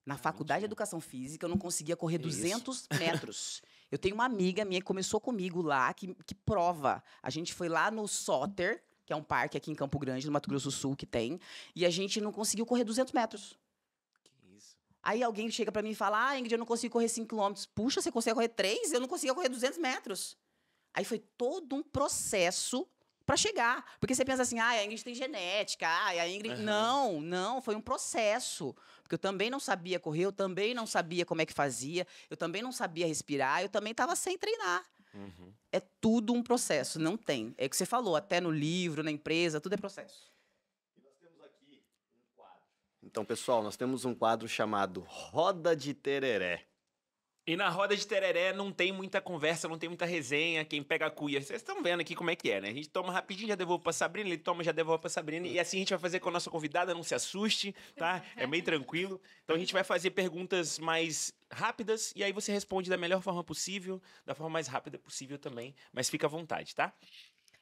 Na ah, faculdade de educação física, eu não conseguia correr Isso. 200 metros. Eu tenho uma amiga minha que começou comigo lá, que, que prova. A gente foi lá no Soter, que é um parque aqui em Campo Grande, no Mato Grosso do Sul, que tem, e a gente não conseguiu correr 200 metros. Aí alguém chega para mim e fala: Ah, Ingrid, eu não consigo correr 5 km. Puxa, você consegue correr 3? Eu não conseguia correr 200 metros. Aí foi todo um processo para chegar. Porque você pensa assim, ah, a Ingrid tem genética, ah, a Ingrid. Uhum. Não, não, foi um processo. Porque eu também não sabia correr, eu também não sabia como é que fazia, eu também não sabia respirar, eu também estava sem treinar. Uhum. É tudo um processo, não tem. É o que você falou, até no livro, na empresa, tudo é processo. E nós temos aqui um quadro. Então, pessoal, nós temos um quadro chamado Roda de Tereré. E na roda de tereré não tem muita conversa, não tem muita resenha, quem pega a cuia. Vocês estão vendo aqui como é que é, né? A gente toma rapidinho, já devolvo pra Sabrina, ele toma, já devolvo pra Sabrina. E assim a gente vai fazer com a nossa convidada, não se assuste, tá? É bem tranquilo. Então a gente vai fazer perguntas mais rápidas e aí você responde da melhor forma possível, da forma mais rápida possível também. Mas fica à vontade, tá?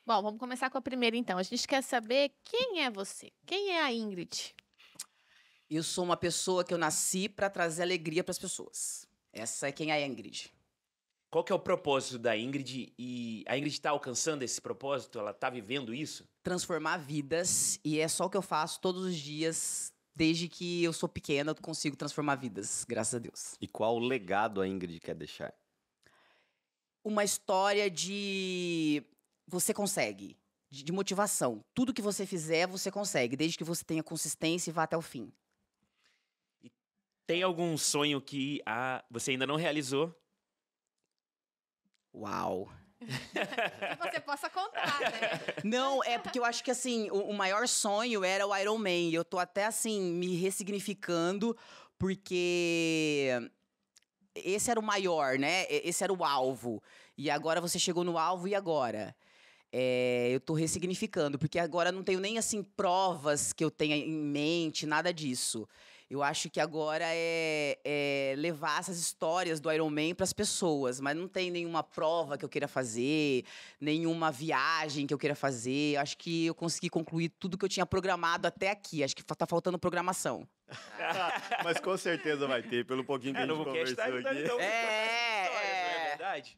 Bom, vamos começar com a primeira então. A gente quer saber quem é você? Quem é a Ingrid? Eu sou uma pessoa que eu nasci para trazer alegria para as pessoas. Essa é quem é a Ingrid. Qual que é o propósito da Ingrid e a Ingrid está alcançando esse propósito? Ela está vivendo isso? Transformar vidas e é só o que eu faço todos os dias desde que eu sou pequena, eu consigo transformar vidas, graças a Deus. E qual o legado a Ingrid quer deixar? Uma história de você consegue, de, de motivação. Tudo que você fizer, você consegue, desde que você tenha consistência e vá até o fim. Tem algum sonho que ah, você ainda não realizou? Uau! que você possa contar, né? Não, é porque eu acho que assim, o, o maior sonho era o Iron Man. E eu tô até assim, me ressignificando, porque esse era o maior, né? Esse era o alvo. E agora você chegou no alvo e agora? É, eu tô ressignificando, porque agora não tenho nem assim provas que eu tenha em mente, nada disso. Eu acho que agora é, é levar essas histórias do Iron Man para as pessoas, mas não tem nenhuma prova que eu queira fazer, nenhuma viagem que eu queira fazer. Eu acho que eu consegui concluir tudo que eu tinha programado até aqui. Acho que está faltando programação. mas com certeza vai ter, pelo pouquinho que é, a gente tá conversou aqui. então, é, né? é, é verdade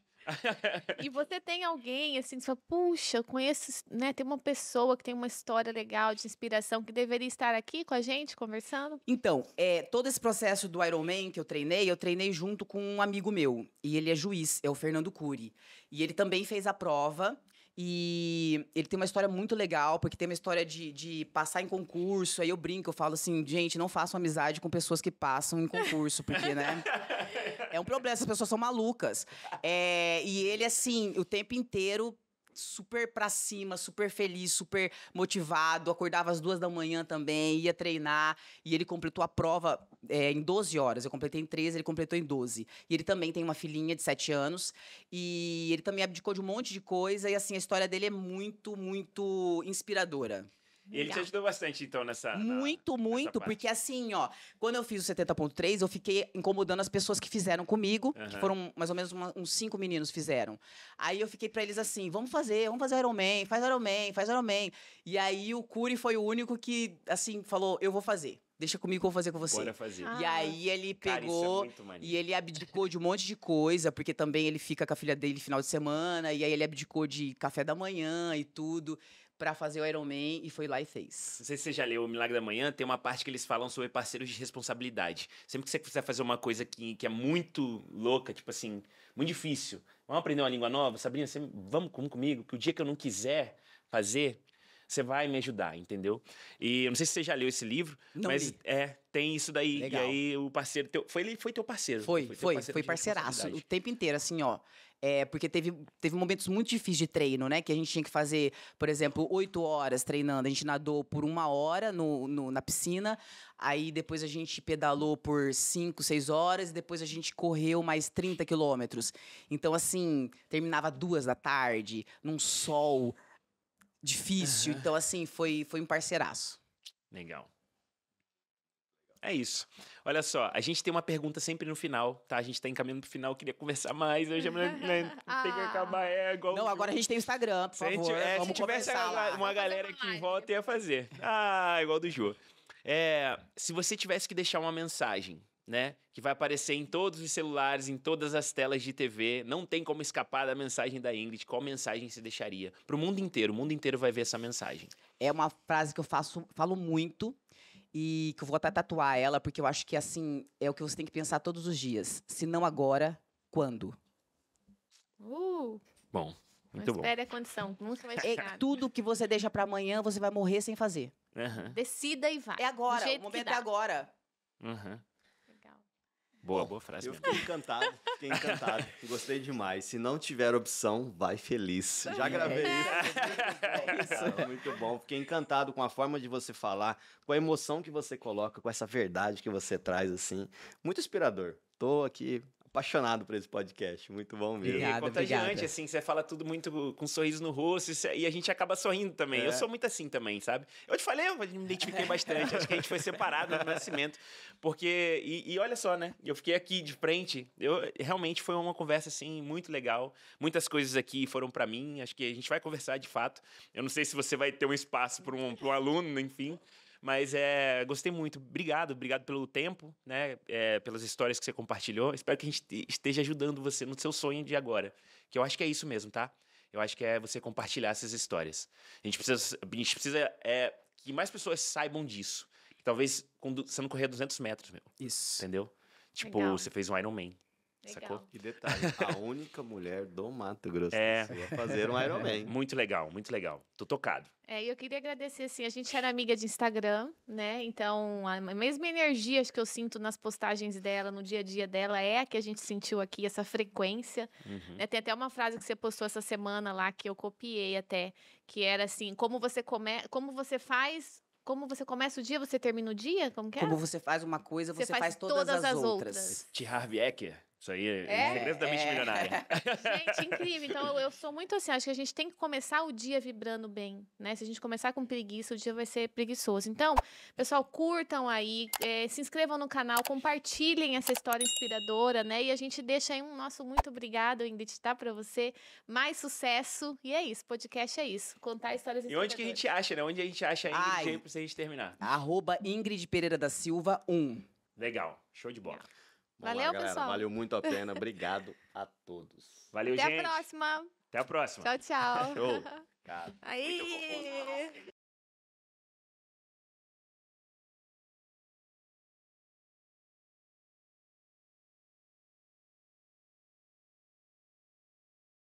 e você tem alguém assim, que fala, puxa, conheço, né? Tem uma pessoa que tem uma história legal de inspiração que deveria estar aqui com a gente conversando? Então, é, todo esse processo do Ironman que eu treinei, eu treinei junto com um amigo meu. E ele é juiz, é o Fernando Cury. E ele também fez a prova. E ele tem uma história muito legal, porque tem uma história de, de passar em concurso. Aí eu brinco, eu falo assim, gente, não façam amizade com pessoas que passam em concurso, porque, né? é um problema, essas pessoas são malucas. É, e ele, assim, o tempo inteiro super pra cima, super feliz, super motivado. Acordava às duas da manhã também, ia treinar. E ele completou a prova é, em 12 horas. Eu completei em 13, ele completou em 12. E ele também tem uma filhinha de 7 anos. E ele também abdicou de um monte de coisa. E assim, a história dele é muito, muito inspiradora. Ele te ajudou bastante, então, nessa. muito, na, muito, nessa porque assim, ó, quando eu fiz o 70.3, eu fiquei incomodando as pessoas que fizeram comigo, uhum. que foram mais ou menos uma, uns cinco meninos fizeram. Aí eu fiquei para eles assim: vamos fazer, vamos fazer Iron Man, faz Iron Man, faz Iron Man. E aí o Curi foi o único que, assim, falou: eu vou fazer deixa comigo que eu vou fazer com você. Bora fazer. Ah. E aí ah. ele é pegou Cara, é e ele abdicou de um monte de coisa, porque também ele fica com a filha dele final de semana, e aí ele abdicou de café da manhã e tudo para fazer o Iron Man e foi lá e fez. Não sei se você já leu O Milagre da Manhã, tem uma parte que eles falam sobre parceiros de responsabilidade. Sempre que você quiser fazer uma coisa que, que é muito louca, tipo assim, muito difícil, vamos aprender uma língua nova? Sabrina, você, vamos comigo, que o dia que eu não quiser fazer, você vai me ajudar, entendeu? E eu não sei se você já leu esse livro, não mas li. é, tem isso daí. Legal. E aí o parceiro teu. Foi, ele foi teu parceiro. Foi, foi, foi, foi parceiraço o tempo inteiro, assim, ó. É, porque teve, teve momentos muito difíceis de treino, né? Que a gente tinha que fazer, por exemplo, oito horas treinando. A gente nadou por uma hora no, no, na piscina, aí depois a gente pedalou por cinco, seis horas, e depois a gente correu mais 30 quilômetros. Então, assim, terminava duas da tarde, num sol difícil. Uhum. Então, assim, foi, foi um parceiraço. Legal. É isso. Olha só, a gente tem uma pergunta sempre no final, tá? A gente tá encaminhando pro final, queria conversar mais. É eu já né, tem que ah. acabar, é igual. Não, agora a gente tem o Instagram, por se favor. Gente, é, vamos se tivesse uma, uma galera que em volta, ia fazer. Ah, igual do Ju. É, se você tivesse que deixar uma mensagem né? Que vai aparecer em todos os celulares, em todas as telas de TV. Não tem como escapar da mensagem da Ingrid. Qual mensagem você deixaria? Para o mundo inteiro. O mundo inteiro vai ver essa mensagem. É uma frase que eu faço, falo muito, e que eu vou até tatuar ela, porque eu acho que assim é o que você tem que pensar todos os dias. Se não agora, quando? Uh! Bom, muito não espere bom. a condição, nunca vai é, chegar. É, tudo que você deixa para amanhã, você vai morrer sem fazer. Uhum. Decida e vai. É agora, o momento é agora. Uhum. Boa, boa frase. Eu fiquei encantado, fiquei encantado. Gostei demais. Se não tiver opção, vai feliz. Já gravei é. isso. Muito é bom, cara, muito bom. Fiquei encantado com a forma de você falar, com a emoção que você coloca, com essa verdade que você traz, assim. Muito inspirador. Tô aqui apaixonado por esse podcast. Muito bom mesmo. É obrigado, é contagiante, obrigada. assim, você fala tudo muito com um sorriso no rosto e a gente acaba sorrindo também. É. Eu sou muito assim também, sabe? Eu te falei, eu me identifiquei bastante. Acho que a gente foi separado no nascimento. Porque, e, e, olha só, né? Eu fiquei aqui de frente. Eu, realmente foi uma conversa, assim, muito legal. Muitas coisas aqui foram para mim. Acho que a gente vai conversar de fato. Eu não sei se você vai ter um espaço para um, um aluno, enfim. Mas é, gostei muito. Obrigado, obrigado pelo tempo, né? É, pelas histórias que você compartilhou. Espero que a gente esteja ajudando você no seu sonho de agora. Que eu acho que é isso mesmo, tá? Eu acho que é você compartilhar essas histórias. A gente precisa, a gente precisa é, que mais pessoas saibam disso. Talvez quando você não correr 200 metros, meu. Isso. Entendeu? Tipo, Legal. você fez um Iron Man. Legal. Sacou? E detalhe, a única mulher do Mato Grosso é. fazer um Ironman. Muito legal, muito legal. Tô tocado. É, eu queria agradecer, assim, a gente era amiga de Instagram, né? Então, a mesma energia que eu sinto nas postagens dela, no dia a dia dela, é a que a gente sentiu aqui, essa frequência. Uhum. Né? Tem até uma frase que você postou essa semana lá, que eu copiei até, que era assim, como você, come... como você faz como você começa o dia, você termina o dia? Como que é? Como você faz uma coisa, você, você faz, faz, todas, todas as, as, outras. outras. T. Harv Eker isso aí é, é segredo da mente é. milionária. Gente, incrível. Então, eu, sou muito assim, acho que a gente tem que começar o dia vibrando bem, né? Se a gente começar com preguiça, o dia vai ser preguiçoso. Então, pessoal, curtam aí, é, se inscrevam no canal, compartilhem essa história inspiradora, né? E a gente deixa aí um nosso muito obrigado em editar para você. Mais sucesso. E é isso, podcast é isso. Contar histórias inspiradoras. E onde que a gente acha, né? Onde a gente acha a Ingrid Ai. aí pra gente terminar? Arroba Ingrid Pereira da Silva 1. Legal, show de bola. Valeu, lá, galera, pessoal. Valeu muito a pena. Obrigado a todos. Valeu, Até gente. Até a próxima. Até a próxima. Tchau, tchau. Show. Cara, Aí.